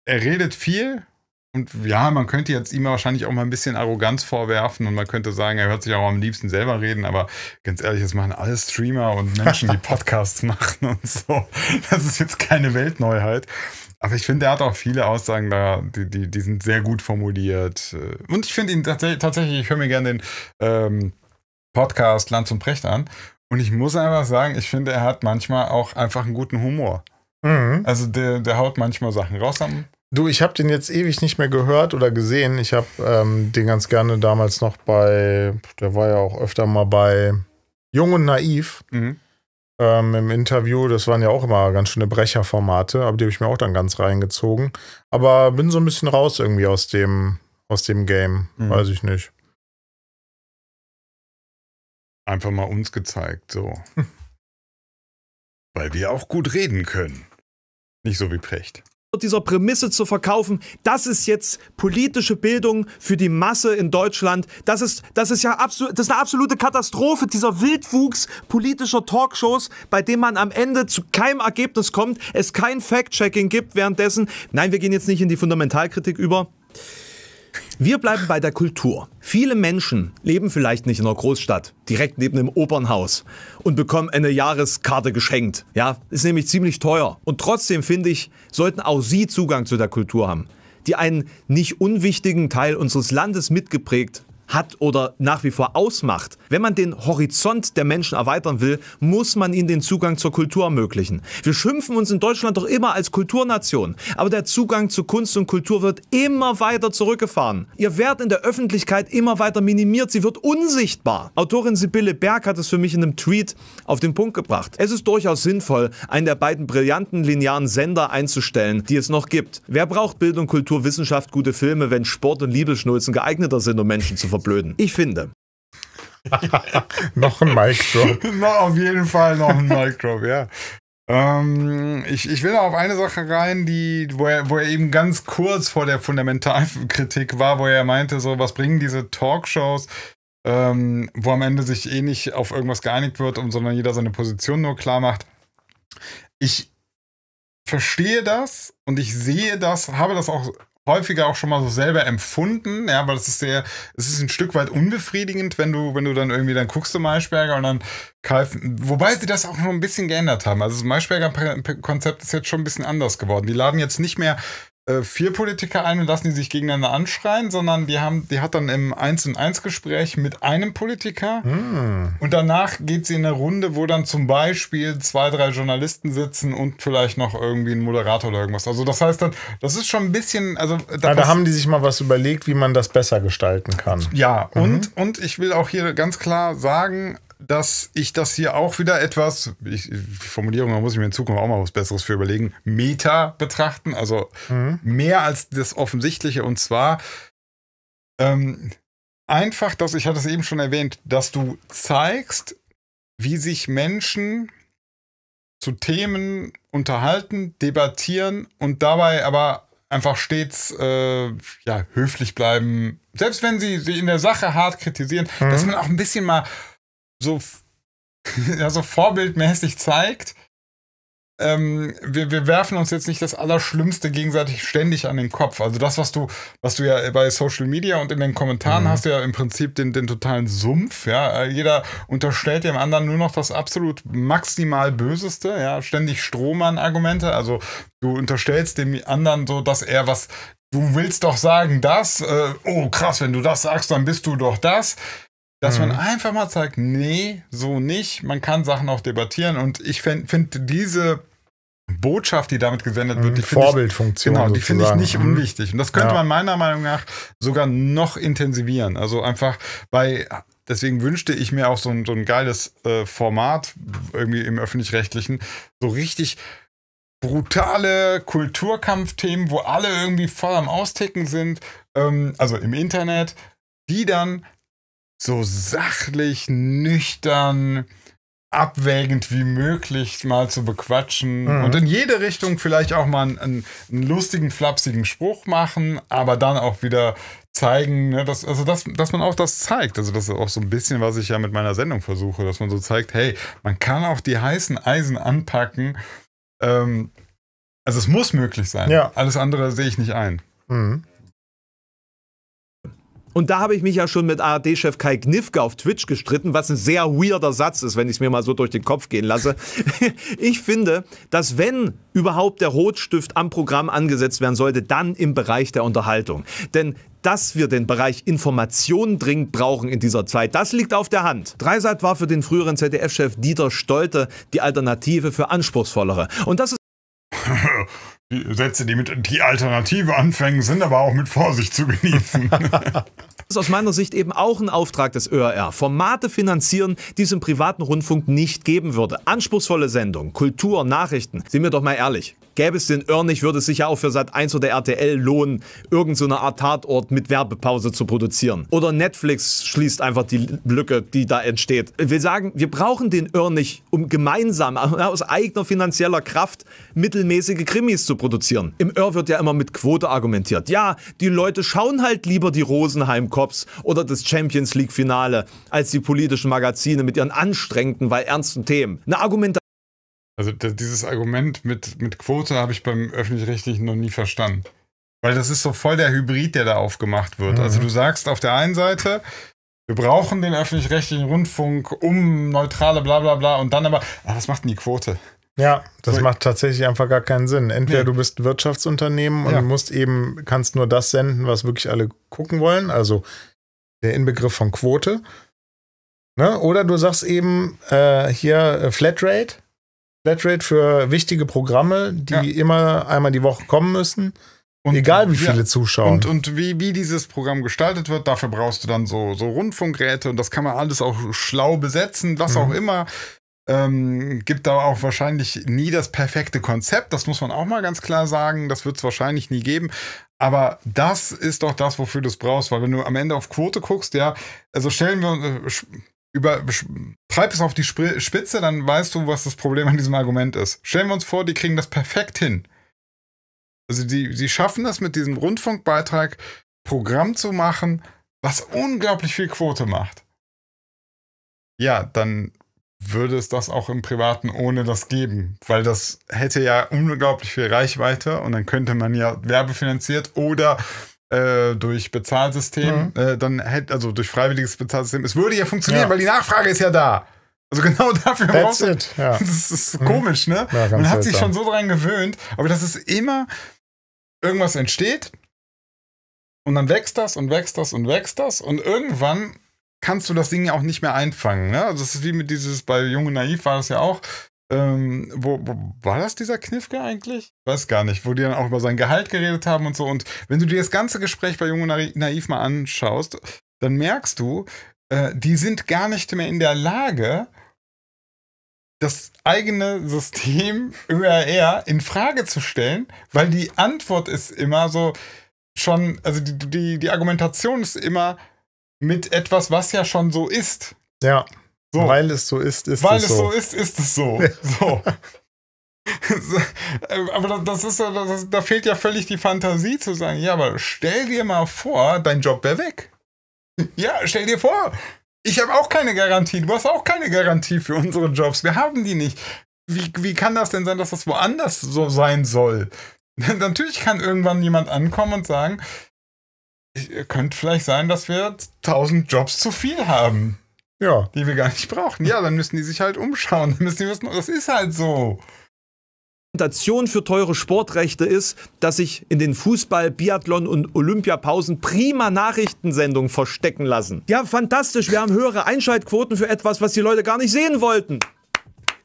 er redet viel, und ja, man könnte jetzt ihm wahrscheinlich auch mal ein bisschen Arroganz vorwerfen und man könnte sagen, er hört sich auch am liebsten selber reden, aber ganz ehrlich, das machen alle Streamer und Menschen, die Podcasts machen und so. Das ist jetzt keine Weltneuheit. Aber ich finde, er hat auch viele Aussagen da, die, die, die sind sehr gut formuliert. Und ich finde ihn tatsächlich, ich höre mir gerne den ähm, Podcast Lanz und Precht an. Und ich muss einfach sagen, ich finde, er hat manchmal auch einfach einen guten Humor. Mhm. Also der, der haut manchmal Sachen raus am Du, ich habe den jetzt ewig nicht mehr gehört oder gesehen. Ich habe ähm, den ganz gerne damals noch bei, der war ja auch öfter mal bei Jung und Naiv mhm. ähm, im Interview. Das waren ja auch immer ganz schöne Brecherformate, aber die habe ich mir auch dann ganz reingezogen. Aber bin so ein bisschen raus irgendwie aus dem, aus dem Game. Mhm. Weiß ich nicht. Einfach mal uns gezeigt, so. Weil wir auch gut reden können. Nicht so wie Precht dieser Prämisse zu verkaufen, das ist jetzt politische Bildung für die Masse in Deutschland. Das ist, das ist ja absolut, das ist eine absolute Katastrophe, dieser Wildwuchs politischer Talkshows, bei dem man am Ende zu keinem Ergebnis kommt, es kein Fact-Checking gibt währenddessen. Nein, wir gehen jetzt nicht in die Fundamentalkritik über. Wir bleiben bei der Kultur. Viele Menschen leben vielleicht nicht in einer Großstadt, direkt neben einem Opernhaus und bekommen eine Jahreskarte geschenkt. Ja, ist nämlich ziemlich teuer. Und trotzdem finde ich, sollten auch sie Zugang zu der Kultur haben, die einen nicht unwichtigen Teil unseres Landes mitgeprägt hat oder nach wie vor ausmacht. Wenn man den Horizont der Menschen erweitern will, muss man ihnen den Zugang zur Kultur ermöglichen. Wir schimpfen uns in Deutschland doch immer als Kulturnation, aber der Zugang zu Kunst und Kultur wird immer weiter zurückgefahren. Ihr Wert in der Öffentlichkeit immer weiter minimiert, sie wird unsichtbar. Autorin Sibylle Berg hat es für mich in einem Tweet auf den Punkt gebracht. Es ist durchaus sinnvoll, einen der beiden brillanten linearen Sender einzustellen, die es noch gibt. Wer braucht Bildung, Kultur, Wissenschaft, gute Filme, wenn Sport und Liebeschnulzen geeigneter sind, um Menschen zu verbinden? verblöden. Ich finde. noch ein Mic Drop. Na, auf jeden Fall noch ein Mic Drop, ja. Ähm, ich, ich will auf eine Sache rein, die, wo er, wo er eben ganz kurz vor der Fundamentalkritik war, wo er meinte, so, was bringen diese Talkshows, ähm, wo am Ende sich eh nicht auf irgendwas geeinigt wird, sondern jeder seine Position nur klar macht. Ich verstehe das und ich sehe das, habe das auch häufiger auch schon mal so selber empfunden, ja, aber das ist sehr, es ist ein Stück weit unbefriedigend, wenn du, wenn du dann irgendwie, dann guckst zum Maischberger und dann greifen, wobei sie das auch noch ein bisschen geändert haben. Also das Maischberger Konzept ist jetzt schon ein bisschen anders geworden. Die laden jetzt nicht mehr äh, vier Politiker ein und lassen die sich gegeneinander anschreien, sondern die haben, die hat dann im 1 und 1 Gespräch mit einem Politiker mm. und danach geht sie in eine Runde, wo dann zum Beispiel zwei, drei Journalisten sitzen und vielleicht noch irgendwie ein Moderator oder irgendwas. Also das heißt dann, das ist schon ein bisschen, also da, ja, da haben die sich mal was überlegt, wie man das besser gestalten kann. Ja, mhm. und, und ich will auch hier ganz klar sagen, dass ich das hier auch wieder etwas, ich, die Formulierung, da muss ich mir in Zukunft auch mal was Besseres für überlegen, Meta betrachten, also mhm. mehr als das Offensichtliche. Und zwar ähm, einfach, dass ich hatte es eben schon erwähnt, dass du zeigst, wie sich Menschen zu Themen unterhalten, debattieren und dabei aber einfach stets äh, ja, höflich bleiben. Selbst wenn sie, sie in der Sache hart kritisieren, mhm. dass man auch ein bisschen mal so, ja, so vorbildmäßig zeigt. Ähm, wir, wir, werfen uns jetzt nicht das Allerschlimmste gegenseitig ständig an den Kopf. Also das, was du, was du ja bei Social Media und in den Kommentaren mhm. hast, du ja im Prinzip den, den totalen Sumpf. Ja? Äh, jeder unterstellt dem anderen nur noch das absolut maximal Böseste. Ja? Ständig Strohmann-Argumente. Also du unterstellst dem anderen so, dass er was, du willst doch sagen das. Äh, oh krass, wenn du das sagst, dann bist du doch das dass mhm. man einfach mal sagt, nee, so nicht. Man kann Sachen auch debattieren und ich finde find diese Botschaft, die damit gesendet wird, mhm. die Vorbildfunktion. genau, die finde ich nicht mhm. unwichtig. Und das könnte ja. man meiner Meinung nach sogar noch intensivieren. Also einfach bei deswegen wünschte ich mir auch so ein, so ein geiles äh, Format irgendwie im öffentlich-rechtlichen, so richtig brutale Kulturkampfthemen, wo alle irgendwie voll am Austicken sind, ähm, also im Internet, die dann so sachlich, nüchtern, abwägend wie möglich mal zu bequatschen mhm. und in jede Richtung vielleicht auch mal einen, einen, lustigen, flapsigen Spruch machen, aber dann auch wieder zeigen, ne, dass, also dass, dass man auch das zeigt. Also das ist auch so ein bisschen, was ich ja mit meiner Sendung versuche, dass man so zeigt, hey, man kann auch die heißen Eisen anpacken. Ähm, also es muss möglich sein. Ja. Alles andere sehe ich nicht ein. Mhm. Und da habe ich mich ja schon mit ARD-Chef Kai Knifke auf Twitch gestritten, was ein sehr weirder Satz ist, wenn ich es mir mal so durch den Kopf gehen lasse. ich finde, dass wenn überhaupt der Rotstift am Programm angesetzt werden sollte, dann im Bereich der Unterhaltung. Denn dass wir den Bereich Information dringend brauchen in dieser Zeit, das liegt auf der Hand. Dreisat war für den früheren ZDF-Chef Dieter Stolte die Alternative für anspruchsvollere. Und das ist die Sätze, die mit die Alternative anfangen, sind aber auch mit Vorsicht zu genießen. das ist aus meiner Sicht eben auch ein Auftrag des ÖRR. Formate finanzieren, die es im privaten Rundfunk nicht geben würde. Anspruchsvolle Sendungen, Kultur, Nachrichten. Sind wir doch mal ehrlich gäbe es den Irr nicht, würde es sich ja auch für Sat1 oder RTL lohnen, irgendeine so Art Tatort mit Werbepause zu produzieren. Oder Netflix schließt einfach die Lücke, die da entsteht. Ich will sagen, wir brauchen den Irr nicht, um gemeinsam aus eigener finanzieller Kraft mittelmäßige Krimis zu produzieren. Im Irr wird ja immer mit Quote argumentiert. Ja, die Leute schauen halt lieber die Rosenheim-Cops oder das Champions League-Finale als die politischen Magazine mit ihren anstrengenden, weil ernsten Themen. Eine Argumentation also dieses Argument mit, mit Quote habe ich beim öffentlich-rechtlichen noch nie verstanden. Weil das ist so voll der Hybrid, der da aufgemacht wird. Also, mhm. Also du sagst auf der einen Seite, wir brauchen den öffentlich-rechtlichen Rundfunk um neutrale bla bla bla und dann aber, ah, was macht denn die Quote? Ja, das so, macht tatsächlich einfach gar keinen Sinn. Entweder nee. du bist ein Wirtschaftsunternehmen und ja. musst eben, kannst nur das senden, was wirklich alle gucken wollen, also der Inbegriff von Quote. Ne? Oder du sagst eben äh, hier äh, Flatrate Flatrate für wichtige Programme, die ja. immer einmal die Woche kommen müssen. Und, Egal wie viele ja, zuschauen. Und, und wie, wie dieses Programm gestaltet wird, dafür brauchst du dann so, so Rundfunkräte und das kann man alles auch schlau besetzen, was mhm. auch immer. Ähm, gibt da auch wahrscheinlich nie das perfekte Konzept, das muss man auch mal ganz klar sagen, das wird es wahrscheinlich nie geben. Aber das ist doch das, wofür du es brauchst, weil wenn du am Ende auf Quote guckst, ja, also stellen wir, uns, äh, über, treib es auf die Spitze, dann weißt du, was das Problem an diesem Argument ist. Stellen wir uns vor, die kriegen das perfekt hin. Also sie die schaffen das mit diesem Rundfunkbeitrag, Programm zu machen, was unglaublich viel Quote macht. Ja, dann würde es das auch im Privaten ohne das geben, weil das hätte ja unglaublich viel Reichweite und dann könnte man ja werbefinanziert oder äh, durch Bezahlsystem, mhm. äh, dann hätte, also durch freiwilliges Bezahlsystem, es würde ja funktionieren, ja. weil die Nachfrage ist ja da. Also genau dafür brauchst du. Ja. Das ist mhm. komisch, ne? Ja, Man hat sich schon so dran gewöhnt, aber das ist immer irgendwas entsteht und dann wächst das und wächst das und wächst das und irgendwann kannst du das Ding ja auch nicht mehr einfangen. Ne? Also das ist wie mit dieses, bei Junge Naiv war das ja auch, ähm, wo, wo, war das dieser Kniffke eigentlich? Weiß gar nicht, wo die dann auch über sein Gehalt geredet haben und so. Und wenn du dir das ganze Gespräch bei Jung und Naiv mal anschaust, dann merkst du, äh, die sind gar nicht mehr in der Lage, das eigene System ÖRR in Frage zu stellen, weil die Antwort ist immer so schon, also die, die, die Argumentation ist immer mit etwas, was ja schon so ist. Ja. So. Weil es so ist, ist Weil es so. Weil es so ist, ist es so. so. aber das ist ja, das, da fehlt ja völlig die Fantasie zu sagen, ja, aber stell dir mal vor, dein Job wäre weg. Ja, stell dir vor, ich habe auch keine Garantie, du hast auch keine Garantie für unsere Jobs, wir haben die nicht. Wie, wie kann das denn sein, dass das woanders so sein soll? Natürlich kann irgendwann jemand ankommen und sagen, könnte vielleicht sein, dass wir 1000 Jobs zu viel haben. Ja. Die wir gar nicht brauchen. Ja, dann müssen die sich halt umschauen. Dann müssen die wissen, das ist halt so. Argumentation für teure Sportrechte ist, dass sich in den Fußball-, Biathlon- und Olympiapausen prima Nachrichtensendungen verstecken lassen. Ja, fantastisch. Wir haben höhere Einschaltquoten für etwas, was die Leute gar nicht sehen wollten.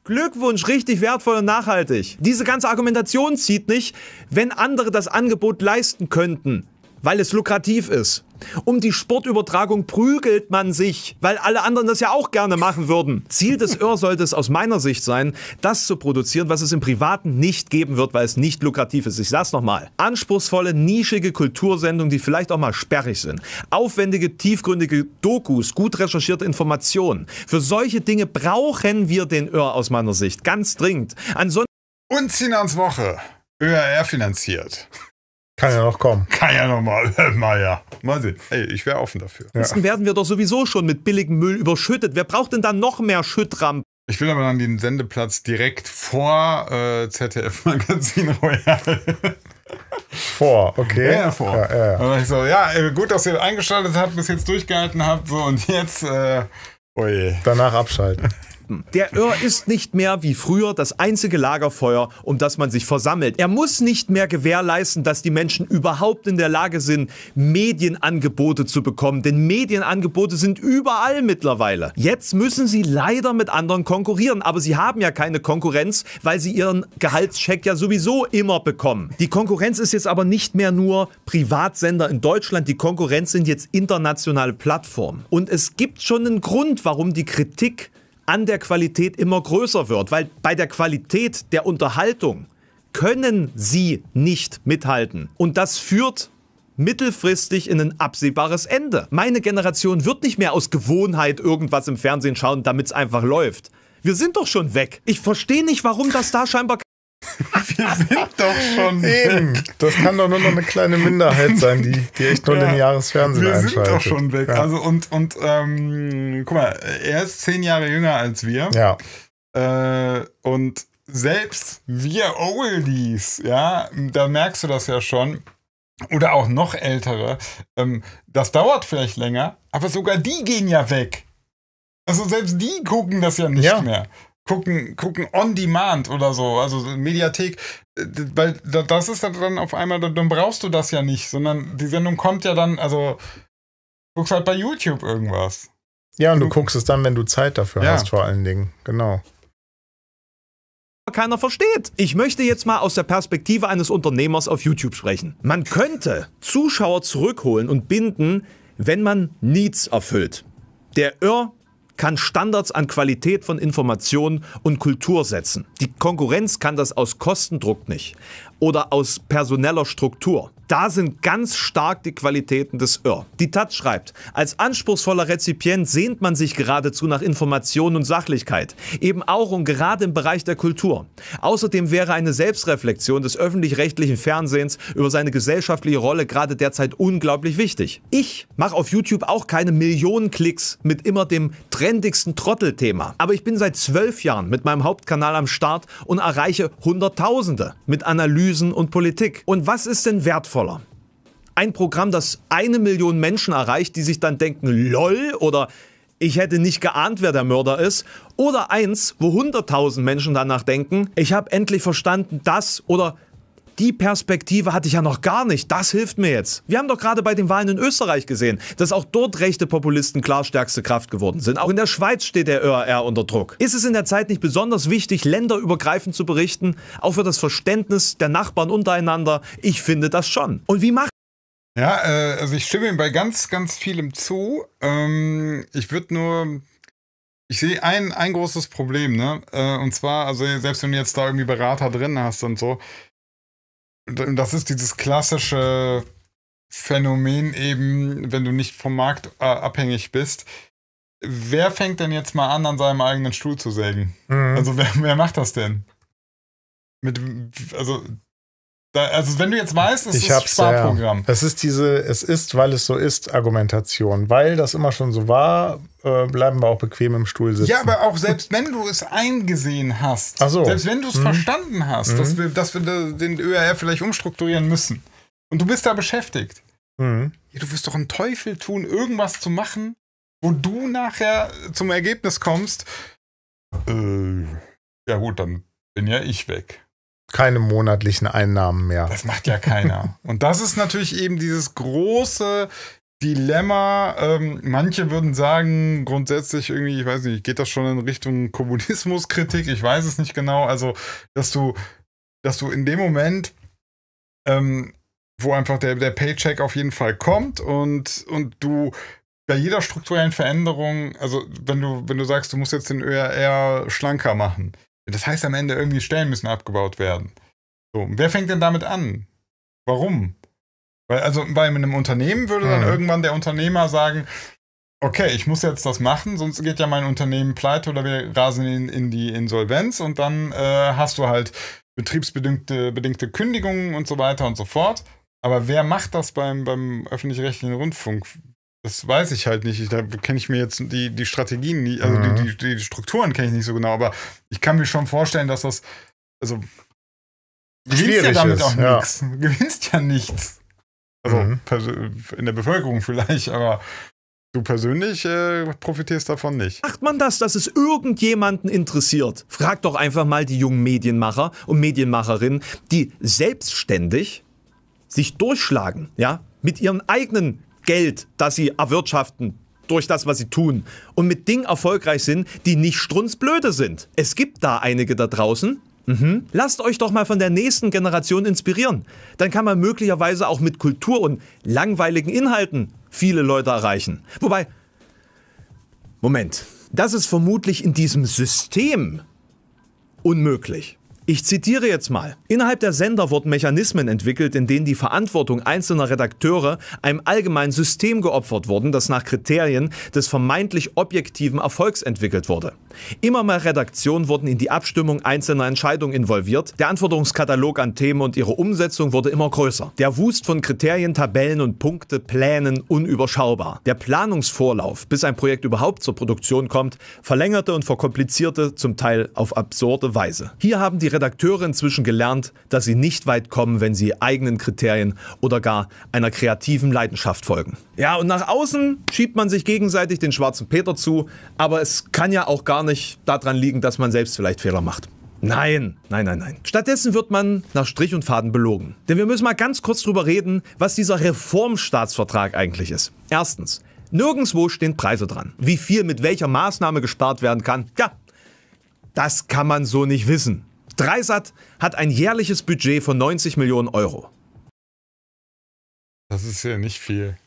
Glückwunsch, richtig wertvoll und nachhaltig. Diese ganze Argumentation zieht nicht, wenn andere das Angebot leisten könnten, weil es lukrativ ist. Um die Sportübertragung prügelt man sich, weil alle anderen das ja auch gerne machen würden. Ziel des Öhr sollte es aus meiner Sicht sein, das zu produzieren, was es im Privaten nicht geben wird, weil es nicht lukrativ ist. Ich sag's nochmal. Anspruchsvolle, nischige Kultursendungen, die vielleicht auch mal sperrig sind. Aufwendige, tiefgründige Dokus, gut recherchierte Informationen. Für solche Dinge brauchen wir den Öhr aus meiner Sicht. Ganz dringend. Ansonsten. Und ziehen ans Woche. ÖRR finanziert. Kann ja noch kommen. Kann ja noch mal, mal ja. Mal sehen. Ey, ich wäre offen dafür. Ja. Ansonsten werden wir doch sowieso schon mit billigem Müll überschüttet. Wer braucht denn dann noch mehr Schüttrampen? Ich will aber dann den Sendeplatz direkt vor äh, ZDF Magazin Royale. Vor, okay. Ja, vor. Ja, ja, ja. ich so, ja, äh, gut, dass ihr eingeschaltet habt, bis jetzt durchgehalten habt, so und jetzt, äh, oje. Danach abschalten. Fakten. Der Irr ist nicht mehr wie früher das einzige Lagerfeuer, um das man sich versammelt. Er muss nicht mehr gewährleisten, dass die Menschen überhaupt in der Lage sind, Medienangebote zu bekommen. Denn Medienangebote sind überall mittlerweile. Jetzt müssen sie leider mit anderen konkurrieren. Aber sie haben ja keine Konkurrenz, weil sie ihren Gehaltscheck ja sowieso immer bekommen. Die Konkurrenz ist jetzt aber nicht mehr nur Privatsender in Deutschland. Die Konkurrenz sind jetzt internationale Plattformen. Und es gibt schon einen Grund, warum die Kritik an der Qualität immer größer wird, weil bei der Qualität der Unterhaltung können sie nicht mithalten. Und das führt mittelfristig in ein absehbares Ende. Meine Generation wird nicht mehr aus Gewohnheit irgendwas im Fernsehen schauen, damit es einfach läuft. Wir sind doch schon weg. Ich verstehe nicht, warum das da scheinbar Wir sind doch schon. Eben. Das kann doch nur noch eine kleine Minderheit sein, die, die echt nur ja, lineares Fernsehen Wir sind doch schon weg. Ja. Also und, und ähm, guck mal, er ist zehn Jahre jünger als wir. Ja. Äh, und selbst wir Oldies, ja, da merkst du das ja schon. Oder auch noch ältere. Ähm, das dauert vielleicht länger, aber sogar die gehen ja weg. Also selbst die gucken das ja nicht ja. mehr gucken, gucken on demand oder so, also Mediathek, äh, weil das ist dann auf einmal, dann brauchst du das ja nicht, sondern die Sendung kommt ja dann, also guckst halt bei YouTube irgendwas. Ja, und du, du guckst es dann, wenn du Zeit dafür ja. hast, vor allen Dingen, genau. Keiner versteht. Ich möchte jetzt mal aus der Perspektive eines Unternehmers auf YouTube sprechen. Man könnte Zuschauer zurückholen und binden, wenn man Needs erfüllt. Der Irr kann Standards an Qualität von Informationen und Kultur setzen. Die Konkurrenz kann das aus Kostendruck nicht oder aus personeller Struktur. Da sind ganz stark die Qualitäten des Irr. Die Tat schreibt, als anspruchsvoller Rezipient sehnt man sich geradezu nach Information und Sachlichkeit, eben auch und gerade im Bereich der Kultur. Außerdem wäre eine Selbstreflexion des öffentlich-rechtlichen Fernsehens über seine gesellschaftliche Rolle gerade derzeit unglaublich wichtig. Ich mache auf YouTube auch keine Millionen Klicks mit immer dem trendigsten Trottelthema, aber ich bin seit zwölf Jahren mit meinem Hauptkanal am Start und erreiche Hunderttausende mit Analysen Analysen und Politik. Und was ist denn wertvoller? Ein Programm, das eine Million Menschen erreicht, die sich dann denken, lol oder ich hätte nicht geahnt, wer der Mörder ist. Oder eins, wo 100.000 Menschen danach denken, ich habe endlich verstanden, dass oder die Perspektive hatte ich ja noch gar nicht. Das hilft mir jetzt. Wir haben doch gerade bei den Wahlen in Österreich gesehen, dass auch dort rechte Populisten klar stärkste Kraft geworden sind. Auch in der Schweiz steht der ÖRR unter Druck. Ist es in der Zeit nicht besonders wichtig, länderübergreifend zu berichten, auch für das Verständnis der Nachbarn untereinander? Ich finde das schon. Und wie macht ja, äh, also ich stimme ihm bei ganz, ganz vielem zu. Ähm, ich würde nur, ich sehe ein, ein großes Problem, ne? Äh, und zwar, also selbst wenn du jetzt da irgendwie Berater drin hast und so, das ist dieses klassische Phänomen eben, wenn du nicht vom Markt äh, abhängig bist. Wer fängt denn jetzt mal an, an seinem eigenen Stuhl zu sägen? Mhm. Also wer, wer macht das denn? Mit, also also wenn du jetzt weißt, es ich ist Sparprogramm. Ja. Es ist diese, es ist, weil es so ist, Argumentation. Weil das immer schon so war, äh, bleiben wir auch bequem im Stuhl sitzen. Ja, aber auch selbst wenn du es eingesehen hast, so. selbst wenn du es mhm. verstanden hast, mhm. dass, wir, dass wir den ÖRF vielleicht umstrukturieren müssen und du bist da beschäftigt, mhm. ja, du wirst doch einen Teufel tun, irgendwas zu machen, wo du nachher zum Ergebnis kommst, äh, ja gut, dann bin ja ich weg keine monatlichen Einnahmen mehr. Das macht ja keiner. Und das ist natürlich eben dieses große Dilemma. Ähm, manche würden sagen, grundsätzlich irgendwie, ich weiß nicht, geht das schon in Richtung Kommunismuskritik? Ich weiß es nicht genau. Also, dass du, dass du in dem Moment, ähm, wo einfach der, der Paycheck auf jeden Fall kommt und, und du bei jeder strukturellen Veränderung, also wenn du, wenn du sagst, du musst jetzt den ÖRR schlanker machen, das heißt am Ende, irgendwie Stellen müssen abgebaut werden. So, wer fängt denn damit an? Warum? Weil, also, bei einem Unternehmen würde dann mhm. irgendwann der Unternehmer sagen, okay, ich muss jetzt das machen, sonst geht ja mein Unternehmen pleite oder wir rasen in, in die Insolvenz und dann äh, hast du halt betriebsbedingte bedingte Kündigungen und so weiter und so fort. Aber wer macht das beim, beim öffentlich-rechtlichen Rundfunk? Das weiß ich halt nicht. Ich, da kenne ich mir jetzt die, die Strategien, nie, also mhm. die, die, die, Strukturen kenne ich nicht so genau, aber ich kann mir schon vorstellen, dass das. Also. Du gewinnst ja damit ist. auch ja. nichts. Du gewinnst ja nichts. Also mhm. in der Bevölkerung vielleicht, aber Du persönlich äh, profitierst davon nicht. Macht man das, dass es irgendjemanden interessiert? Frag doch einfach mal die jungen Medienmacher und Medienmacherinnen, die selbstständig sich durchschlagen, ja, mit ihren eigenen Geld, das sie erwirtschaften durch das, was sie tun und mit Dingen erfolgreich sind, die nicht strunzblöde sind. Es gibt da einige da draußen, Mhm. Lasst euch doch mal von der nächsten Generation inspirieren. Dann kann man möglicherweise auch mit Kultur und langweiligen Inhalten viele Leute erreichen. Wobei, Moment, das ist vermutlich in diesem System unmöglich. Ich zitiere jetzt mal. Innerhalb der Sender wurden Mechanismen entwickelt, in denen die Verantwortung einzelner Redakteure einem allgemeinen System geopfert wurden, das nach Kriterien des vermeintlich objektiven Erfolgs entwickelt wurde. Immer mehr Redaktionen wurden in die Abstimmung einzelner Entscheidungen involviert, der Anforderungskatalog an Themen und ihre Umsetzung wurde immer größer. Der Wust von Kriterien, Tabellen und Punkte, Plänen unüberschaubar. Der Planungsvorlauf, bis ein Projekt überhaupt zur Produktion kommt, verlängerte und verkomplizierte zum Teil auf absurde Weise. Hier haben die Redakteure inzwischen gelernt, dass sie nicht weit kommen, wenn sie eigenen Kriterien oder gar einer kreativen Leidenschaft folgen. Ja, und nach außen schiebt man sich gegenseitig den schwarzen Peter zu, aber es kann ja auch gar nicht daran liegen, dass man selbst vielleicht Fehler macht. Nein, nein, nein, nein. Stattdessen wird man nach Strich und Faden belogen. Denn wir müssen mal ganz kurz drüber reden, was dieser Reformstaatsvertrag eigentlich ist. Erstens, nirgendwo stehen Preise dran. Wie viel mit welcher Maßnahme gespart werden kann, ja, das kann man so nicht wissen. Dreisat hat ein jährliches Budget von 90 Millionen Euro. Das ist ja nicht viel.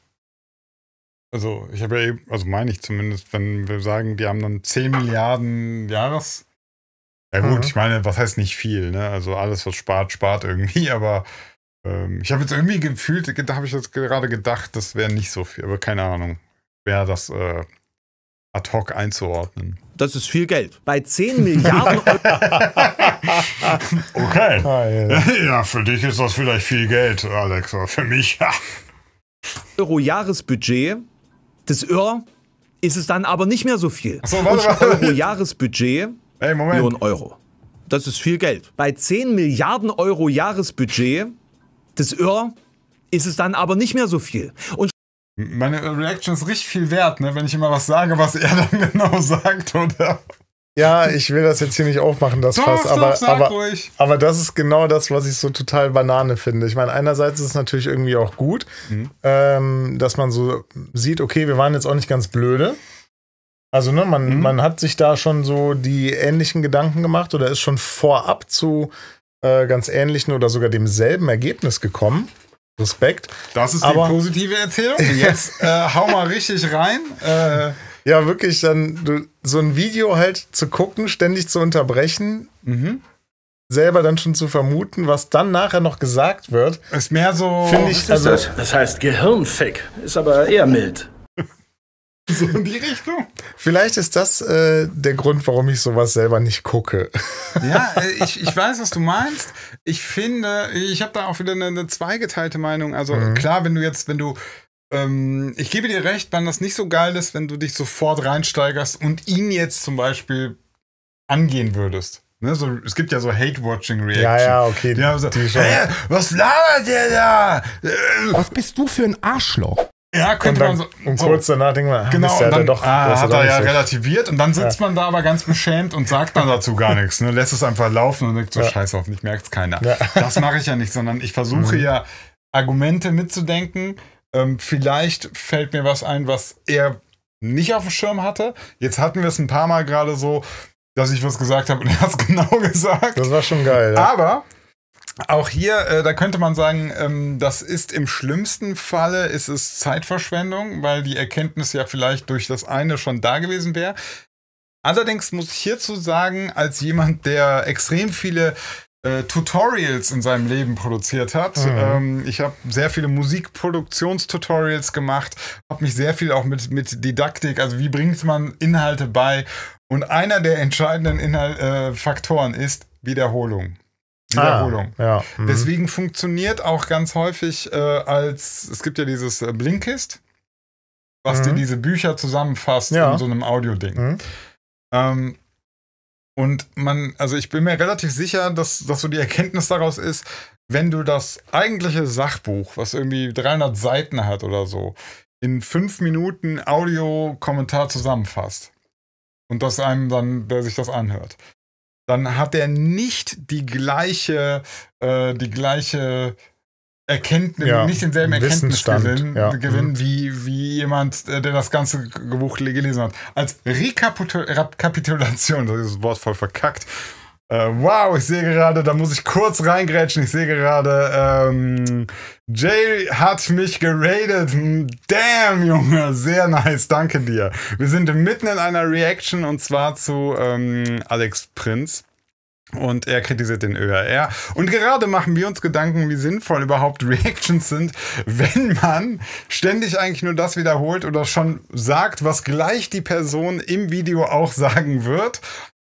Also ich habe ja eben, also meine ich zumindest, wenn wir sagen, die haben dann 10 Milliarden Jahres. Ja gut, mhm. ich meine, was heißt nicht viel, ne? Also alles, was spart, spart irgendwie, aber ähm, ich habe jetzt irgendwie gefühlt, da habe ich jetzt gerade gedacht, das wäre nicht so viel, aber keine Ahnung, wer das äh, ad hoc einzuordnen. Das ist viel Geld. Bei 10 Milliarden Euro. okay. Ja, für dich ist das vielleicht viel Geld, Alex, aber für mich ja. Euro Jahresbudget des Irr ist es dann aber nicht mehr so viel. Achso, warte, Euro Jahresbudget Ey, Millionen Euro. Das ist viel Geld. Bei 10 Milliarden Euro Jahresbudget des Irr ist es dann aber nicht mehr so viel. Und meine Reaction ist richtig viel wert, ne? wenn ich immer was sage, was er dann genau sagt, oder? Ja, ich will das jetzt hier nicht aufmachen, das doch, Fass, doch, aber, aber, ruhig. aber das ist genau das, was ich so total Banane finde. Ich meine, einerseits ist es natürlich irgendwie auch gut, mhm. ähm, dass man so sieht, okay, wir waren jetzt auch nicht ganz blöde. Also, ne, man, mhm. man hat sich da schon so die ähnlichen Gedanken gemacht oder ist schon vorab zu äh, ganz ähnlichen oder sogar demselben Ergebnis gekommen. Respekt. Das ist Aber, die positive Erzählung. Jetzt äh, hau mal richtig rein. Äh, ja, wirklich, dann du, so ein Video halt zu gucken, ständig zu unterbrechen, mhm. selber dann schon zu vermuten, was dann nachher noch gesagt wird. Ist mehr so. Finde ich. Also, das? das heißt Gehirnfick. Ist aber eher mild. So in die Richtung. Vielleicht ist das äh, der Grund, warum ich sowas selber nicht gucke. Ja, äh, ich, ich weiß, was du meinst. Ich finde, ich habe da auch wieder eine, eine zweigeteilte Meinung. Also mhm. klar, wenn du jetzt, wenn du ähm, ich gebe dir recht, wann das nicht so geil ist, wenn du dich sofort reinsteigerst und ihn jetzt zum Beispiel angehen würdest. Ne, so, es gibt ja so Hate-Watching-Reaction. Ja, ja, okay. Die, die so, hey, was labert der da? Was bist du für ein Arschloch? Ja, könnte dann, man so. Oh. Genau, und kurz danach denkt man, genau, dann, doch, ah, hat er, ja so. relativiert und dann sitzt ja. man da aber ganz beschämt und sagt dann dazu gar nichts. Ne? Lässt es einfach laufen und denkt so, ja. scheiß auf, nicht merkt es keiner. Ja. Das mache ich ja nicht, sondern ich versuche mhm. ja Argumente mitzudenken. Ähm, vielleicht fällt mir was ein, was er nicht auf dem Schirm hatte. Jetzt hatten wir es ein paar Mal gerade so, dass ich was gesagt habe und er hat es genau gesagt. Das war schon geil. Aber auch hier, äh, da könnte man sagen, ähm, das ist im schlimmsten Falle ist es Zeitverschwendung, weil die Erkenntnis ja vielleicht durch das eine schon da gewesen wäre. Allerdings muss ich hierzu sagen, als jemand, der extrem viele äh, Tutorials in seinem Leben produziert hat. Mhm. Ähm, ich habe sehr viele Musikproduktionstutorials gemacht, habe mich sehr viel auch mit, mit Didaktik, also wie bringt man Inhalte bei. Und einer der entscheidenden Inhal äh, Faktoren ist Wiederholung. Ah, Wiederholung. Ah, ja. mhm. Deswegen funktioniert auch ganz häufig äh, als, es gibt ja dieses äh, Blinkist, was mhm. dir diese Bücher zusammenfasst ja. in so einem Audio-Ding. Mhm. Ähm, und man, also ich bin mir relativ sicher, dass, dass so die Erkenntnis daraus ist, wenn du das eigentliche Sachbuch, was irgendwie 300 Seiten hat oder so, in fünf Minuten Audio-Kommentar zusammenfasst und das einem dann, der sich das anhört, dann hat er nicht die gleiche, äh, die gleiche Erkenntnis, ja, nicht denselben Erkenntnisgewinn ja. Mhm. Gewinn, wie, wie jemand, äh, der das ganze Buch gelesen hat. Als Rekapitulation, das ist das Wort voll verkackt, äh, wow, ich sehe gerade, da muss ich kurz reingrätschen. Ich sehe gerade, ähm, Jay hat mich geradet. Damn, Junge, sehr nice, danke dir. Wir sind mitten in einer Reaction und zwar zu ähm, Alex Prinz. Und er kritisiert den ÖRR. Und gerade machen wir uns Gedanken, wie sinnvoll überhaupt Reactions sind, wenn man ständig eigentlich nur das wiederholt oder schon sagt, was gleich die Person im Video auch sagen wird.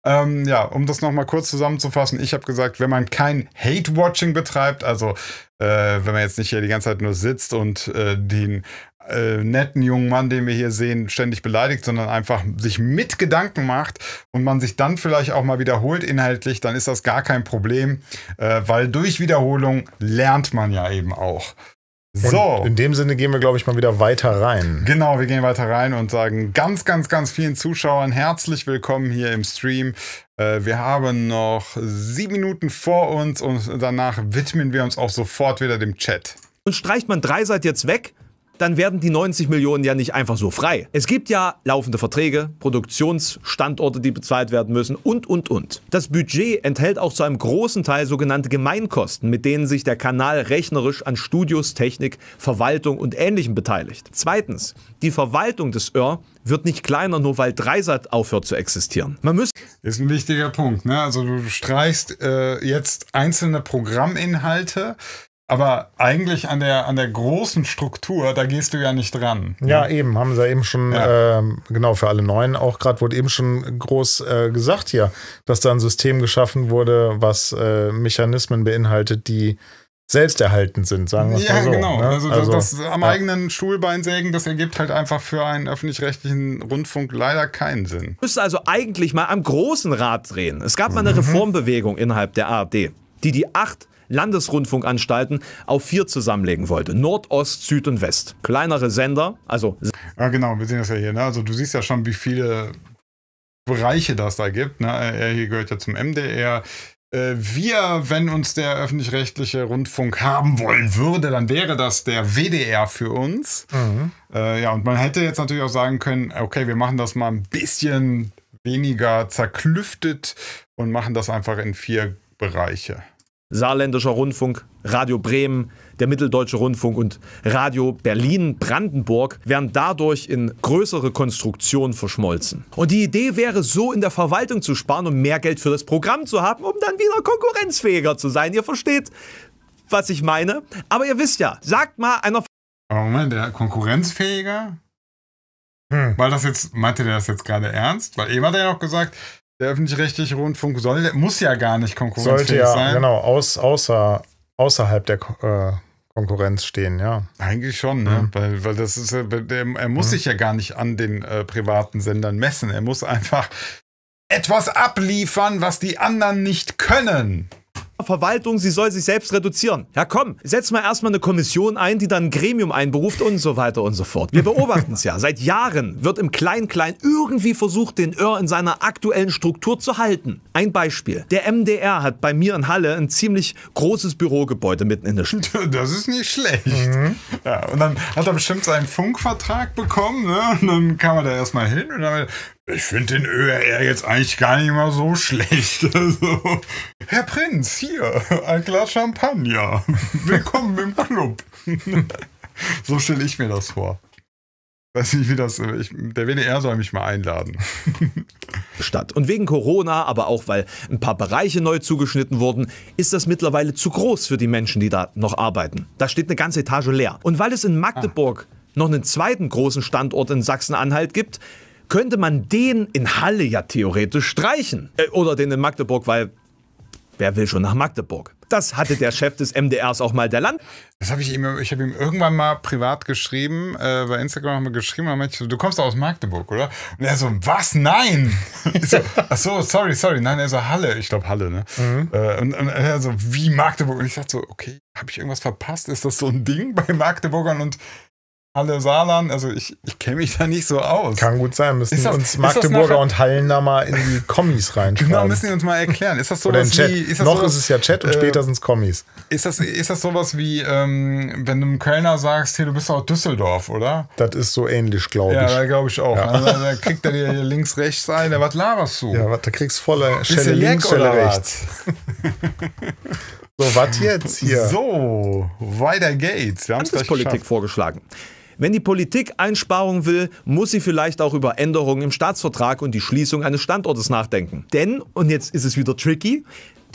Ähm, ja, um das nochmal kurz zusammenzufassen, ich habe gesagt, wenn man kein Hate-Watching betreibt, also äh, wenn man jetzt nicht hier die ganze Zeit nur sitzt und äh, den äh, netten jungen Mann, den wir hier sehen, ständig beleidigt, sondern einfach sich mit Gedanken macht und man sich dann vielleicht auch mal wiederholt inhaltlich, dann ist das gar kein Problem, äh, weil durch Wiederholung lernt man ja eben auch. So. Und in dem Sinne gehen wir, glaube ich, mal wieder weiter rein. Genau, wir gehen weiter rein und sagen ganz, ganz, ganz vielen Zuschauern herzlich willkommen hier im Stream. Äh, wir haben noch sieben Minuten vor uns und danach widmen wir uns auch sofort wieder dem Chat. Und streicht man drei seid jetzt weg, dann werden die 90 Millionen ja nicht einfach so frei. Es gibt ja laufende Verträge, Produktionsstandorte, die bezahlt werden müssen und, und, und. Das Budget enthält auch zu einem großen Teil sogenannte Gemeinkosten, mit denen sich der Kanal rechnerisch an Studios, Technik, Verwaltung und Ähnlichem beteiligt. Zweitens, die Verwaltung des ÖR wird nicht kleiner, nur weil Dreisat aufhört zu existieren. Man müsste ist ein wichtiger Punkt. Ne? Also du streichst äh, jetzt einzelne Programminhalte aber eigentlich an der, an der großen Struktur, da gehst du ja nicht dran. Ne? Ja, ne? eben, haben sie ja eben schon, ja. Äh, genau, für alle Neuen auch gerade, wurde eben schon groß äh, gesagt hier, dass da ein System geschaffen wurde, was äh, Mechanismen beinhaltet, die selbsterhaltend sind, sagen wir ja, mal so. Ja, Genau. Ne? Also, also, das, am ja. eigenen Stuhlbein sägen, das ergibt halt einfach für einen öffentlich-rechtlichen Rundfunk leider keinen Sinn. Müsste also eigentlich mal am großen Rad drehen. Es gab mal eine mhm. Reformbewegung innerhalb der ARD, die die acht Landesrundfunkanstalten auf vier zusammenlegen wollte. Nord, Ost, Süd und West. Kleinere Sender, also. Ja, genau, wir sehen das ja hier. Ne? Also du siehst ja schon, wie viele Bereiche das da gibt. Ne? Er hier gehört ja zum MDR äh, wir, wenn uns der öffentlich-rechtliche Rundfunk haben wollen würde, dann wäre das der WDR für uns. Mhm. Äh, ja, und man hätte jetzt natürlich auch sagen können, okay, wir machen das mal ein bisschen weniger zerklüftet und machen das einfach in vier Bereiche. Saarländischer Rundfunk, Radio Bremen, der Mitteldeutsche Rundfunk und Radio Berlin-Brandenburg werden dadurch in größere Konstruktionen verschmolzen. Und die Idee wäre so, in der Verwaltung zu sparen und um mehr Geld für das Programm zu haben, um dann wieder konkurrenzfähiger zu sein. Ihr versteht, was ich meine. Aber ihr wisst ja, sagt mal einer. Moment, der konkurrenzfähiger? Hm. Weil das jetzt, meinte der das jetzt gerade ernst? Weil eben hat er ja auch gesagt, der öffentlich-rechtliche Rundfunk soll, muss ja gar nicht konkurrenzfähig Sollte ja, sein. Genau, aus, außer, außerhalb der äh, Konkurrenz stehen, ja. Eigentlich schon, ne? mhm. Weil, weil das ist, der, er muss mhm. sich ja gar nicht an den äh, privaten Sendern messen. Er muss einfach etwas abliefern, was die anderen nicht können. Verwaltung, sie soll sich selbst reduzieren. Ja komm, setz mal erstmal eine Kommission ein, die dann ein Gremium einberuft und so weiter und so fort. Wir beobachten es ja. Seit Jahren wird im Klein-Klein irgendwie versucht, den Öhr in seiner aktuellen Struktur zu halten. Ein Beispiel. Der MDR hat bei mir in Halle ein ziemlich großes Bürogebäude mitten in der Stadt. Das ist nicht schlecht. Mhm. Ja, und dann hat er bestimmt seinen Funkvertrag bekommen ne? und dann kam er da erstmal hin und dann ich finde den ÖRR jetzt eigentlich gar nicht mal so schlecht. Also, Herr Prinz, hier, ein Glas Champagner. Willkommen im Club. so stelle ich mir das vor. Weiß nicht, wie das. Ich, der WDR soll mich mal einladen. Statt. Und wegen Corona, aber auch weil ein paar Bereiche neu zugeschnitten wurden, ist das mittlerweile zu groß für die Menschen, die da noch arbeiten. Da steht eine ganze Etage leer. Und weil es in Magdeburg ah. noch einen zweiten großen Standort in Sachsen-Anhalt gibt, könnte man den in Halle ja theoretisch streichen. Äh, oder den in Magdeburg, weil wer will schon nach Magdeburg? Das hatte der Chef des MDRs auch mal der Land. Das habe ich ihm, ich habe ihm irgendwann mal privat geschrieben, äh, bei Instagram haben wir geschrieben, haben ich du kommst aus Magdeburg, oder? Und er so, was? Nein! Ich so, ach so, sorry, sorry. Nein, er so, Halle. Ich glaube, Halle, ne? Mhm. Äh, und, und, er so, wie Magdeburg? Und ich dachte so, okay, habe ich irgendwas verpasst? Ist das so ein Ding bei Magdeburgern? Und Halle Saarland, also ich, ich kenne mich da nicht so aus. Kann gut sein, müssen das, uns Magdeburger und Hallener mal in die Kommis reinschreiben. Genau, müssen die uns mal erklären. Ist das sowas Oder in Chat. wie. Ist Noch sowas, ist es ja Chat und äh, später sind es Kommis. Ist das, ist das sowas wie, ähm, wenn du einem Kölner sagst, hey, du bist aus Düsseldorf, oder? Das ist so ähnlich, glaube ich. Ja, glaube ich auch. Ja. Also, da kriegt er dir links, rechts ein, was laberst du? Ja, wat, da kriegst du volle Schelle links, Schelle rechts. so, was jetzt hier? So, weiter geht's. Wir haben es Politik geschafft. vorgeschlagen. Wenn die Politik Einsparungen will, muss sie vielleicht auch über Änderungen im Staatsvertrag und die Schließung eines Standortes nachdenken. Denn, und jetzt ist es wieder tricky,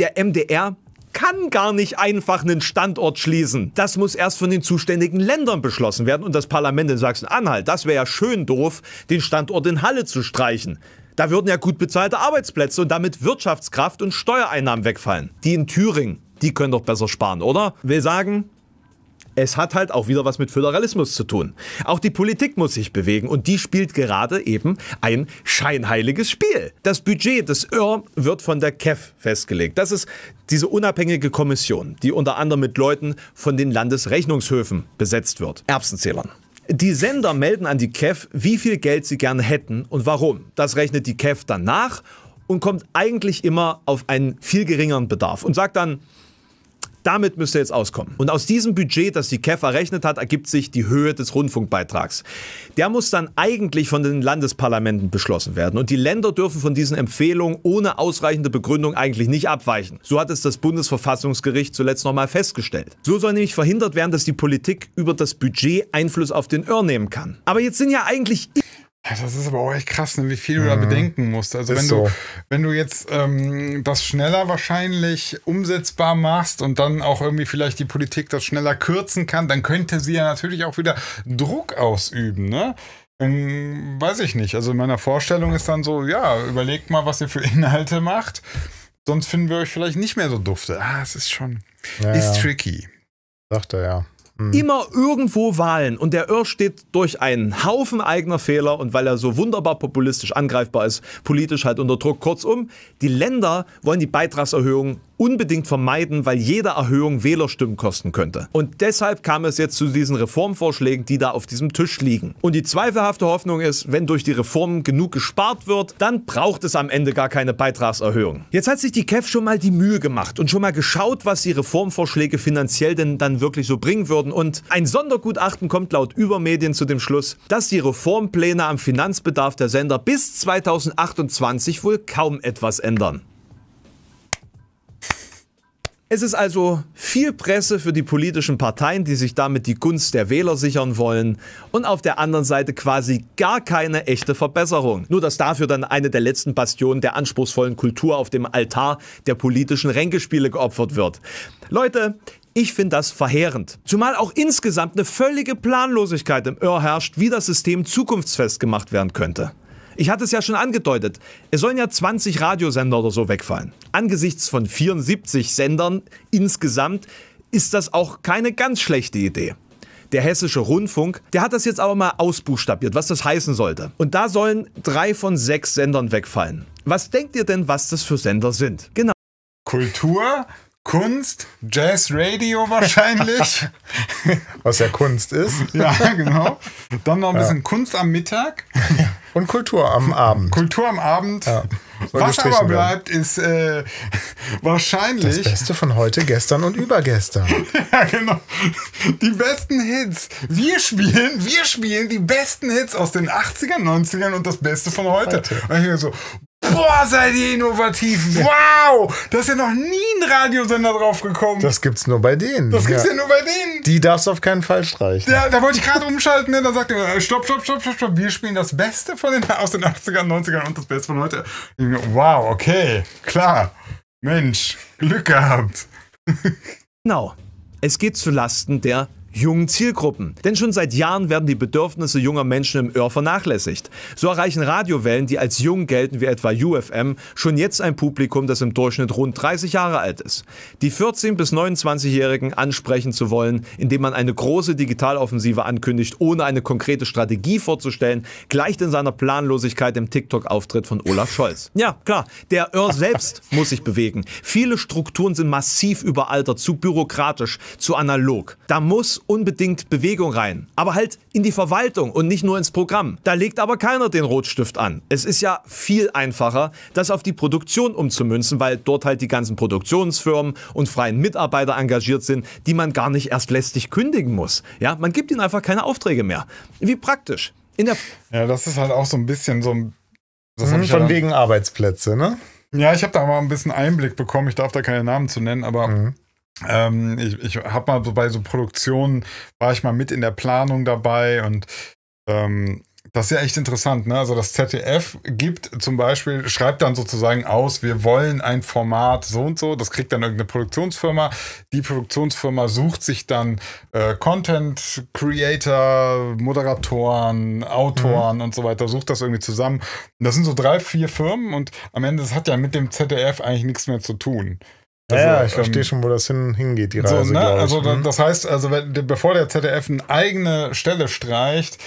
der MDR kann gar nicht einfach einen Standort schließen. Das muss erst von den zuständigen Ländern beschlossen werden und das Parlament in Sachsen-Anhalt. Das wäre ja schön doof, den Standort in Halle zu streichen. Da würden ja gut bezahlte Arbeitsplätze und damit Wirtschaftskraft und Steuereinnahmen wegfallen. Die in Thüringen, die können doch besser sparen, oder? Will sagen, es hat halt auch wieder was mit Föderalismus zu tun. Auch die Politik muss sich bewegen und die spielt gerade eben ein scheinheiliges Spiel. Das Budget des ÖR wird von der KEF festgelegt. Das ist diese unabhängige Kommission, die unter anderem mit Leuten von den Landesrechnungshöfen besetzt wird, Erbsenzählern. Die Sender melden an die KEF, wie viel Geld sie gerne hätten und warum. Das rechnet die KEF dann nach und kommt eigentlich immer auf einen viel geringeren Bedarf und sagt dann, damit müsste jetzt auskommen. Und aus diesem Budget, das die KEF errechnet hat, ergibt sich die Höhe des Rundfunkbeitrags. Der muss dann eigentlich von den Landesparlamenten beschlossen werden. Und die Länder dürfen von diesen Empfehlungen ohne ausreichende Begründung eigentlich nicht abweichen. So hat es das Bundesverfassungsgericht zuletzt nochmal festgestellt. So soll nämlich verhindert werden, dass die Politik über das Budget Einfluss auf den Ör nehmen kann. Aber jetzt sind ja eigentlich... Das ist aber auch echt krass, ne, wie viel du mhm. da bedenken musst. Also wenn du, so. wenn du jetzt ähm, das schneller wahrscheinlich umsetzbar machst und dann auch irgendwie vielleicht die Politik das schneller kürzen kann, dann könnte sie ja natürlich auch wieder Druck ausüben, ne? Ähm, weiß ich nicht. Also in meiner Vorstellung ist dann so, ja, überlegt mal, was ihr für Inhalte macht. Sonst finden wir euch vielleicht nicht mehr so dufte. Ah, es ist schon, ja, ist ja. tricky. Sagt er ja. Mhm. Immer irgendwo Wahlen und der Irr steht durch einen Haufen eigener Fehler und weil er so wunderbar populistisch angreifbar ist, politisch halt unter Druck. Kurzum, die Länder wollen die Beitragserhöhung unbedingt vermeiden, weil jede Erhöhung Wählerstimmen kosten könnte. Und deshalb kam es jetzt zu diesen Reformvorschlägen, die da auf diesem Tisch liegen. Und die zweifelhafte Hoffnung ist, wenn durch die Reformen genug gespart wird, dann braucht es am Ende gar keine Beitragserhöhung. Jetzt hat sich die KEF schon mal die Mühe gemacht und schon mal geschaut, was die Reformvorschläge finanziell denn dann wirklich so bringen würden werden. Und ein Sondergutachten kommt laut Übermedien zu dem Schluss, dass die Reformpläne am Finanzbedarf der Sender bis 2028 wohl kaum etwas ändern. Es ist also viel Presse für die politischen Parteien, die sich damit die Gunst der Wähler sichern wollen und auf der anderen Seite quasi gar keine echte Verbesserung. Nur dass dafür dann eine der letzten Bastionen der anspruchsvollen Kultur auf dem Altar der politischen Ränkespiele geopfert wird. Leute, ich finde das verheerend. Zumal auch insgesamt eine völlige Planlosigkeit im Öhr herrscht, wie das System zukunftsfest gemacht werden könnte. Ich hatte es ja schon angedeutet, es sollen ja 20 Radiosender oder so wegfallen. Angesichts von 74 Sendern insgesamt ist das auch keine ganz schlechte Idee. Der hessische Rundfunk, der hat das jetzt aber mal ausbuchstabiert, was das heißen sollte. Und da sollen drei von sechs Sendern wegfallen. Was denkt ihr denn, was das für Sender sind? Genau. Kultur, Kunst, Jazz Radio wahrscheinlich. Was ja Kunst ist. Ja, genau. Dann noch ein bisschen ja. Kunst am Mittag. Und Kultur am Abend. Kultur am Abend. Ja, Was aber bleibt, ist äh, wahrscheinlich. Das Beste von heute, gestern und übergestern. ja, genau. Die besten Hits. Wir spielen, wir spielen die besten Hits aus den 80ern, 90ern und das Beste von heute. heute. Und ich so, Boah, seid ihr innovativ. Wow, da ist ja noch nie ein Radiosender drauf gekommen. Das gibt's nur bei denen. Das gibt's ja, ja nur bei denen. Die darfst du auf keinen Fall streichen. Ja, da wollte ich gerade umschalten, ne? dann sagt er, äh, stopp, stopp, stopp, stopp, stopp, wir spielen das Beste von den, aus den 80ern, 90ern und das Beste von heute. Wow, okay, klar. Mensch, Glück gehabt. Genau. No. Es geht zu Lasten der jungen Zielgruppen. Denn schon seit Jahren werden die Bedürfnisse junger Menschen im Öhr vernachlässigt. So erreichen Radiowellen, die als jung gelten, wie etwa UFM, schon jetzt ein Publikum, das im Durchschnitt rund 30 Jahre alt ist. Die 14- bis 29-Jährigen ansprechen zu wollen, indem man eine große Digitaloffensive ankündigt, ohne eine konkrete Strategie vorzustellen, gleicht in seiner Planlosigkeit dem TikTok-Auftritt von Olaf Scholz. Ja, klar, der Öhr selbst muss sich bewegen. Viele Strukturen sind massiv überaltert, zu bürokratisch, zu analog. Da muss unbedingt Bewegung rein, aber halt in die Verwaltung und nicht nur ins Programm. Da legt aber keiner den Rotstift an. Es ist ja viel einfacher, das auf die Produktion umzumünzen, weil dort halt die ganzen Produktionsfirmen und freien Mitarbeiter engagiert sind, die man gar nicht erst lästig kündigen muss. Ja, man gibt ihnen einfach keine Aufträge mehr. Wie praktisch. In der ja, das ist halt auch so ein bisschen so ein Das hm, von ja wegen Arbeitsplätze, ne? Ja, ich habe da mal ein bisschen Einblick bekommen. Ich darf da keine Namen zu nennen, aber mhm. Ähm, ich ich habe mal so bei so Produktionen, war ich mal mit in der Planung dabei und ähm, das ist ja echt interessant, ne? Also das ZDF gibt zum Beispiel, schreibt dann sozusagen aus, wir wollen ein Format so und so. Das kriegt dann irgendeine Produktionsfirma. Die Produktionsfirma sucht sich dann äh, Content Creator, Moderatoren, Autoren mhm. und so weiter, sucht das irgendwie zusammen. Und das sind so drei, vier Firmen und am Ende, das hat ja mit dem ZDF eigentlich nichts mehr zu tun. Also, ja, ich ähm, verstehe ähm, schon, wo das hin, hingeht, die Reise. So, ne? Also, mhm. das heißt, also wenn, bevor der ZDF eine eigene Stelle streicht,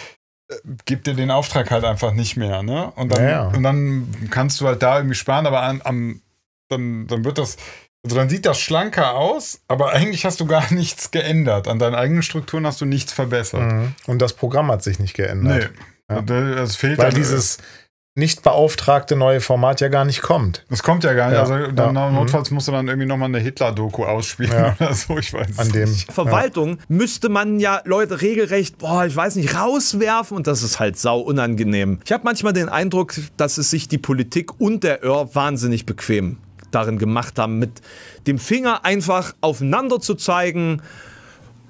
äh, gibt dir den Auftrag halt einfach nicht mehr, ne? Und dann, ja. und dann kannst du halt da irgendwie sparen, aber am, am, dann, dann wird das, also dann sieht das schlanker aus, aber eigentlich hast du gar nichts geändert. An deinen eigenen Strukturen hast du nichts verbessert. Mhm. Und das Programm hat sich nicht geändert. Nee. Ja. Es fehlt Weil halt, äh, dieses, nicht beauftragte neue Format ja gar nicht kommt. Das kommt ja gar nicht. Ja. Also dann ja. Mhm. notfalls musst du dann irgendwie nochmal eine Hitler-Doku ausspielen ja. oder so. Ich weiß An dem, nicht. Verwaltung müsste man ja Leute regelrecht, boah, ich weiß nicht, rauswerfen und das ist halt sau unangenehm. Ich habe manchmal den Eindruck, dass es sich die Politik und der Ör wahnsinnig bequem darin gemacht haben, mit dem Finger einfach aufeinander zu zeigen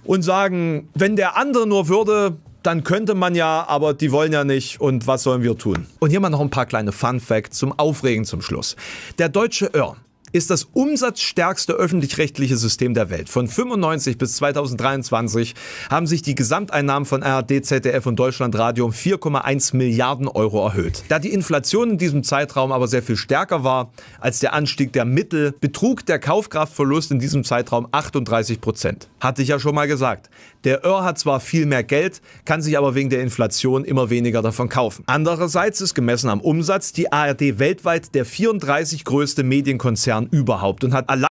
und sagen, wenn der andere nur würde, dann könnte man ja, aber die wollen ja nicht und was sollen wir tun? Und hier mal noch ein paar kleine Fun Facts zum Aufregen zum Schluss. Der deutsche Öhr ist das umsatzstärkste öffentlich-rechtliche System der Welt. Von 95 bis 2023 haben sich die Gesamteinnahmen von ARD, ZDF und Deutschlandradio um 4,1 Milliarden Euro erhöht. Da die Inflation in diesem Zeitraum aber sehr viel stärker war als der Anstieg der Mittel, betrug der Kaufkraftverlust in diesem Zeitraum 38 Prozent. Hatte ich ja schon mal gesagt. Der Öhr hat zwar viel mehr Geld, kann sich aber wegen der Inflation immer weniger davon kaufen. Andererseits ist gemessen am Umsatz die ARD weltweit der 34 größte Medienkonzern überhaupt und hat allein...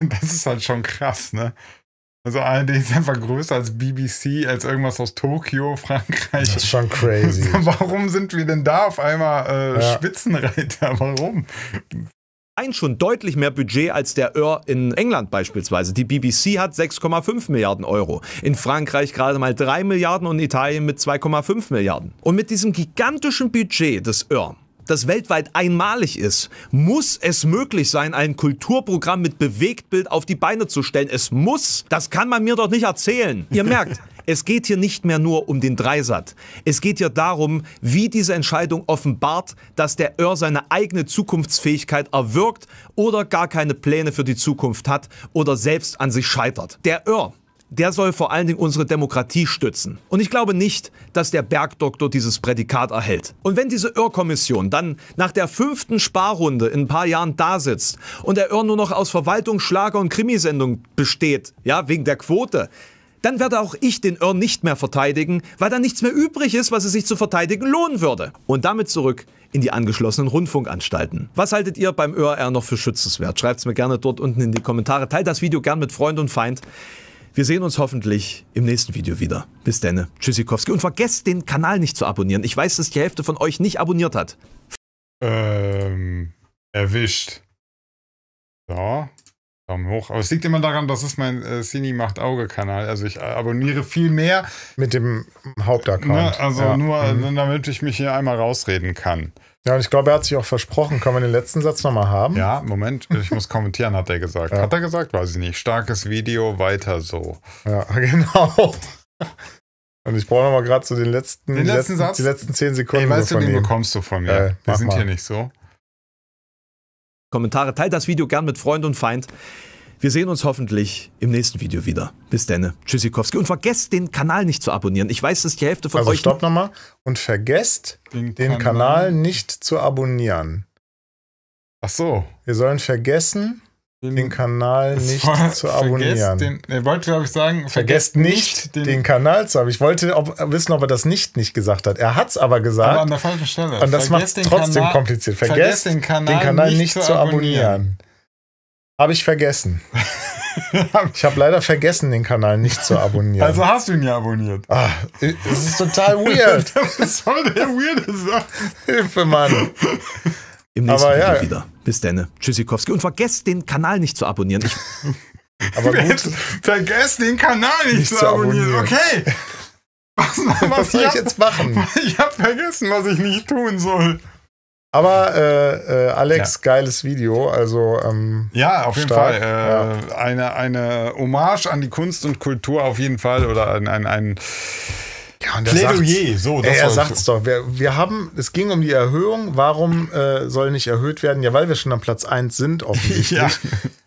Das ist halt schon krass, ne? Also ARD ist einfach größer als BBC, als irgendwas aus Tokio, Frankreich. Das ist schon crazy. Warum sind wir denn da auf einmal äh, ja. Spitzenreiter? Warum? ein schon deutlich mehr Budget als der Öhr in England beispielsweise. Die BBC hat 6,5 Milliarden Euro, in Frankreich gerade mal 3 Milliarden und Italien mit 2,5 Milliarden. Und mit diesem gigantischen Budget des Öhr das weltweit einmalig ist, muss es möglich sein, ein Kulturprogramm mit Bewegtbild auf die Beine zu stellen. Es muss. Das kann man mir doch nicht erzählen. Ihr merkt, es geht hier nicht mehr nur um den Dreisat. Es geht ja darum, wie diese Entscheidung offenbart, dass der Öhr seine eigene Zukunftsfähigkeit erwirkt oder gar keine Pläne für die Zukunft hat oder selbst an sich scheitert. Der Öhr der soll vor allen Dingen unsere Demokratie stützen. Und ich glaube nicht, dass der Bergdoktor dieses Prädikat erhält. Und wenn diese Irrkommission dann nach der fünften Sparrunde in ein paar Jahren da sitzt und der Irr nur noch aus Verwaltungsschlager und Krimisendungen besteht, ja, wegen der Quote, dann werde auch ich den Earl nicht mehr verteidigen, weil dann nichts mehr übrig ist, was es sich zu verteidigen lohnen würde. Und damit zurück in die angeschlossenen Rundfunkanstalten. Was haltet ihr beim ÖRR noch für schützenswert? Schreibt es mir gerne dort unten in die Kommentare. Teilt das Video gern mit Freund und Feind. Wir sehen uns hoffentlich im nächsten Video wieder. Bis dann. Tschüssikowski. Und vergesst den Kanal nicht zu abonnieren. Ich weiß, dass die Hälfte von euch nicht abonniert hat. Ähm, erwischt. Ja. Daumen hoch. Aber es liegt immer daran, das ist mein äh, Cine macht Auge-Kanal. Also ich äh, abonniere viel mehr. Mit dem Hauptaccount. Ne? Also ja. nur, mhm. Äh, damit ich mich hier einmal rausreden kann. Ja, und ich glaube, er hat sich auch versprochen. Können wir den letzten Satz nochmal haben? Ja, Moment, ich muss kommentieren, hat er gesagt. Ja. Hat er gesagt? Weiß ich nicht. Starkes Video, weiter so. Ja, genau. Und ich brauche nochmal gerade so den letzten, den letzten, letzten Satz. Die letzten zehn Sekunden. Ey, weißt so du, den mir. bekommst du von mir. Äh, Wir sind mal. hier nicht so. Kommentare. Teilt das Video gern mit Freund und Feind. Wir sehen uns hoffentlich im nächsten Video wieder. Bis dann. Tschüssikowski. Und vergesst, den Kanal nicht zu abonnieren. Ich weiß, dass die Hälfte von also euch... Also stopp nochmal. Und vergesst, den, den Kanal nicht zu abonnieren. Ach so. Wir sollen vergessen den, Kanal nicht war, zu abonnieren. Den, er wollte, glaube ich, sagen, vergesst, vergesst nicht, den, den, Kanal zu haben. Ich wollte ob, wissen, ob er das nicht nicht gesagt hat. Er hat es aber gesagt. Aber an der falschen Stelle. Und das macht es trotzdem Kanal, kompliziert. Vergesst, vergesst den, Kanal den Kanal, nicht, nicht zu abonnieren. abonnieren. Habe ich vergessen. ich habe leider vergessen, den Kanal nicht zu abonnieren. Also hast du ihn ja abonniert. Ah, es ist total weird. Was soll der weirde Sache? Hilfe, Mann im nächsten Aber, ja. wieder. Bis dann. Tschüssikowski. Und vergesst den Kanal nicht zu abonnieren. Ich Aber gut. Vergesst den Kanal nicht, nicht zu abonnieren. abonnieren. Okay. Was, was soll ich, ich jetzt machen? Ich habe vergessen, was ich nicht tun soll. Aber äh, äh, Alex, ja. geiles Video. Also ähm, ja, auf stark. jeden Fall äh, ja. eine eine Hommage an die Kunst und Kultur auf jeden Fall oder ein ein, ein ja, und er Plädoyer, so, das er sagt es doch. Wir, wir haben, es ging um die Erhöhung. Warum äh, soll nicht erhöht werden? Ja, weil wir schon am Platz 1 sind, offensichtlich. ja.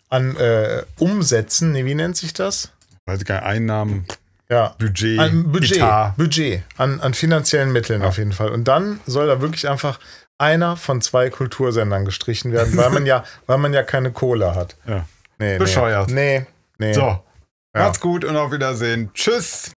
An äh, Umsätzen, nee, wie nennt sich das? Weiß ich gar nicht, Einnahmen, ja. Budget, an Budget, Etat. Budget an, an finanziellen Mitteln ja. auf jeden Fall. Und dann soll da wirklich einfach einer von zwei Kultursendern gestrichen werden, weil man ja, weil man ja keine Kohle hat. Ja. Nee, Bescheuert. Nee, nee. So. Ja. Macht's gut und auf Wiedersehen. Tschüss.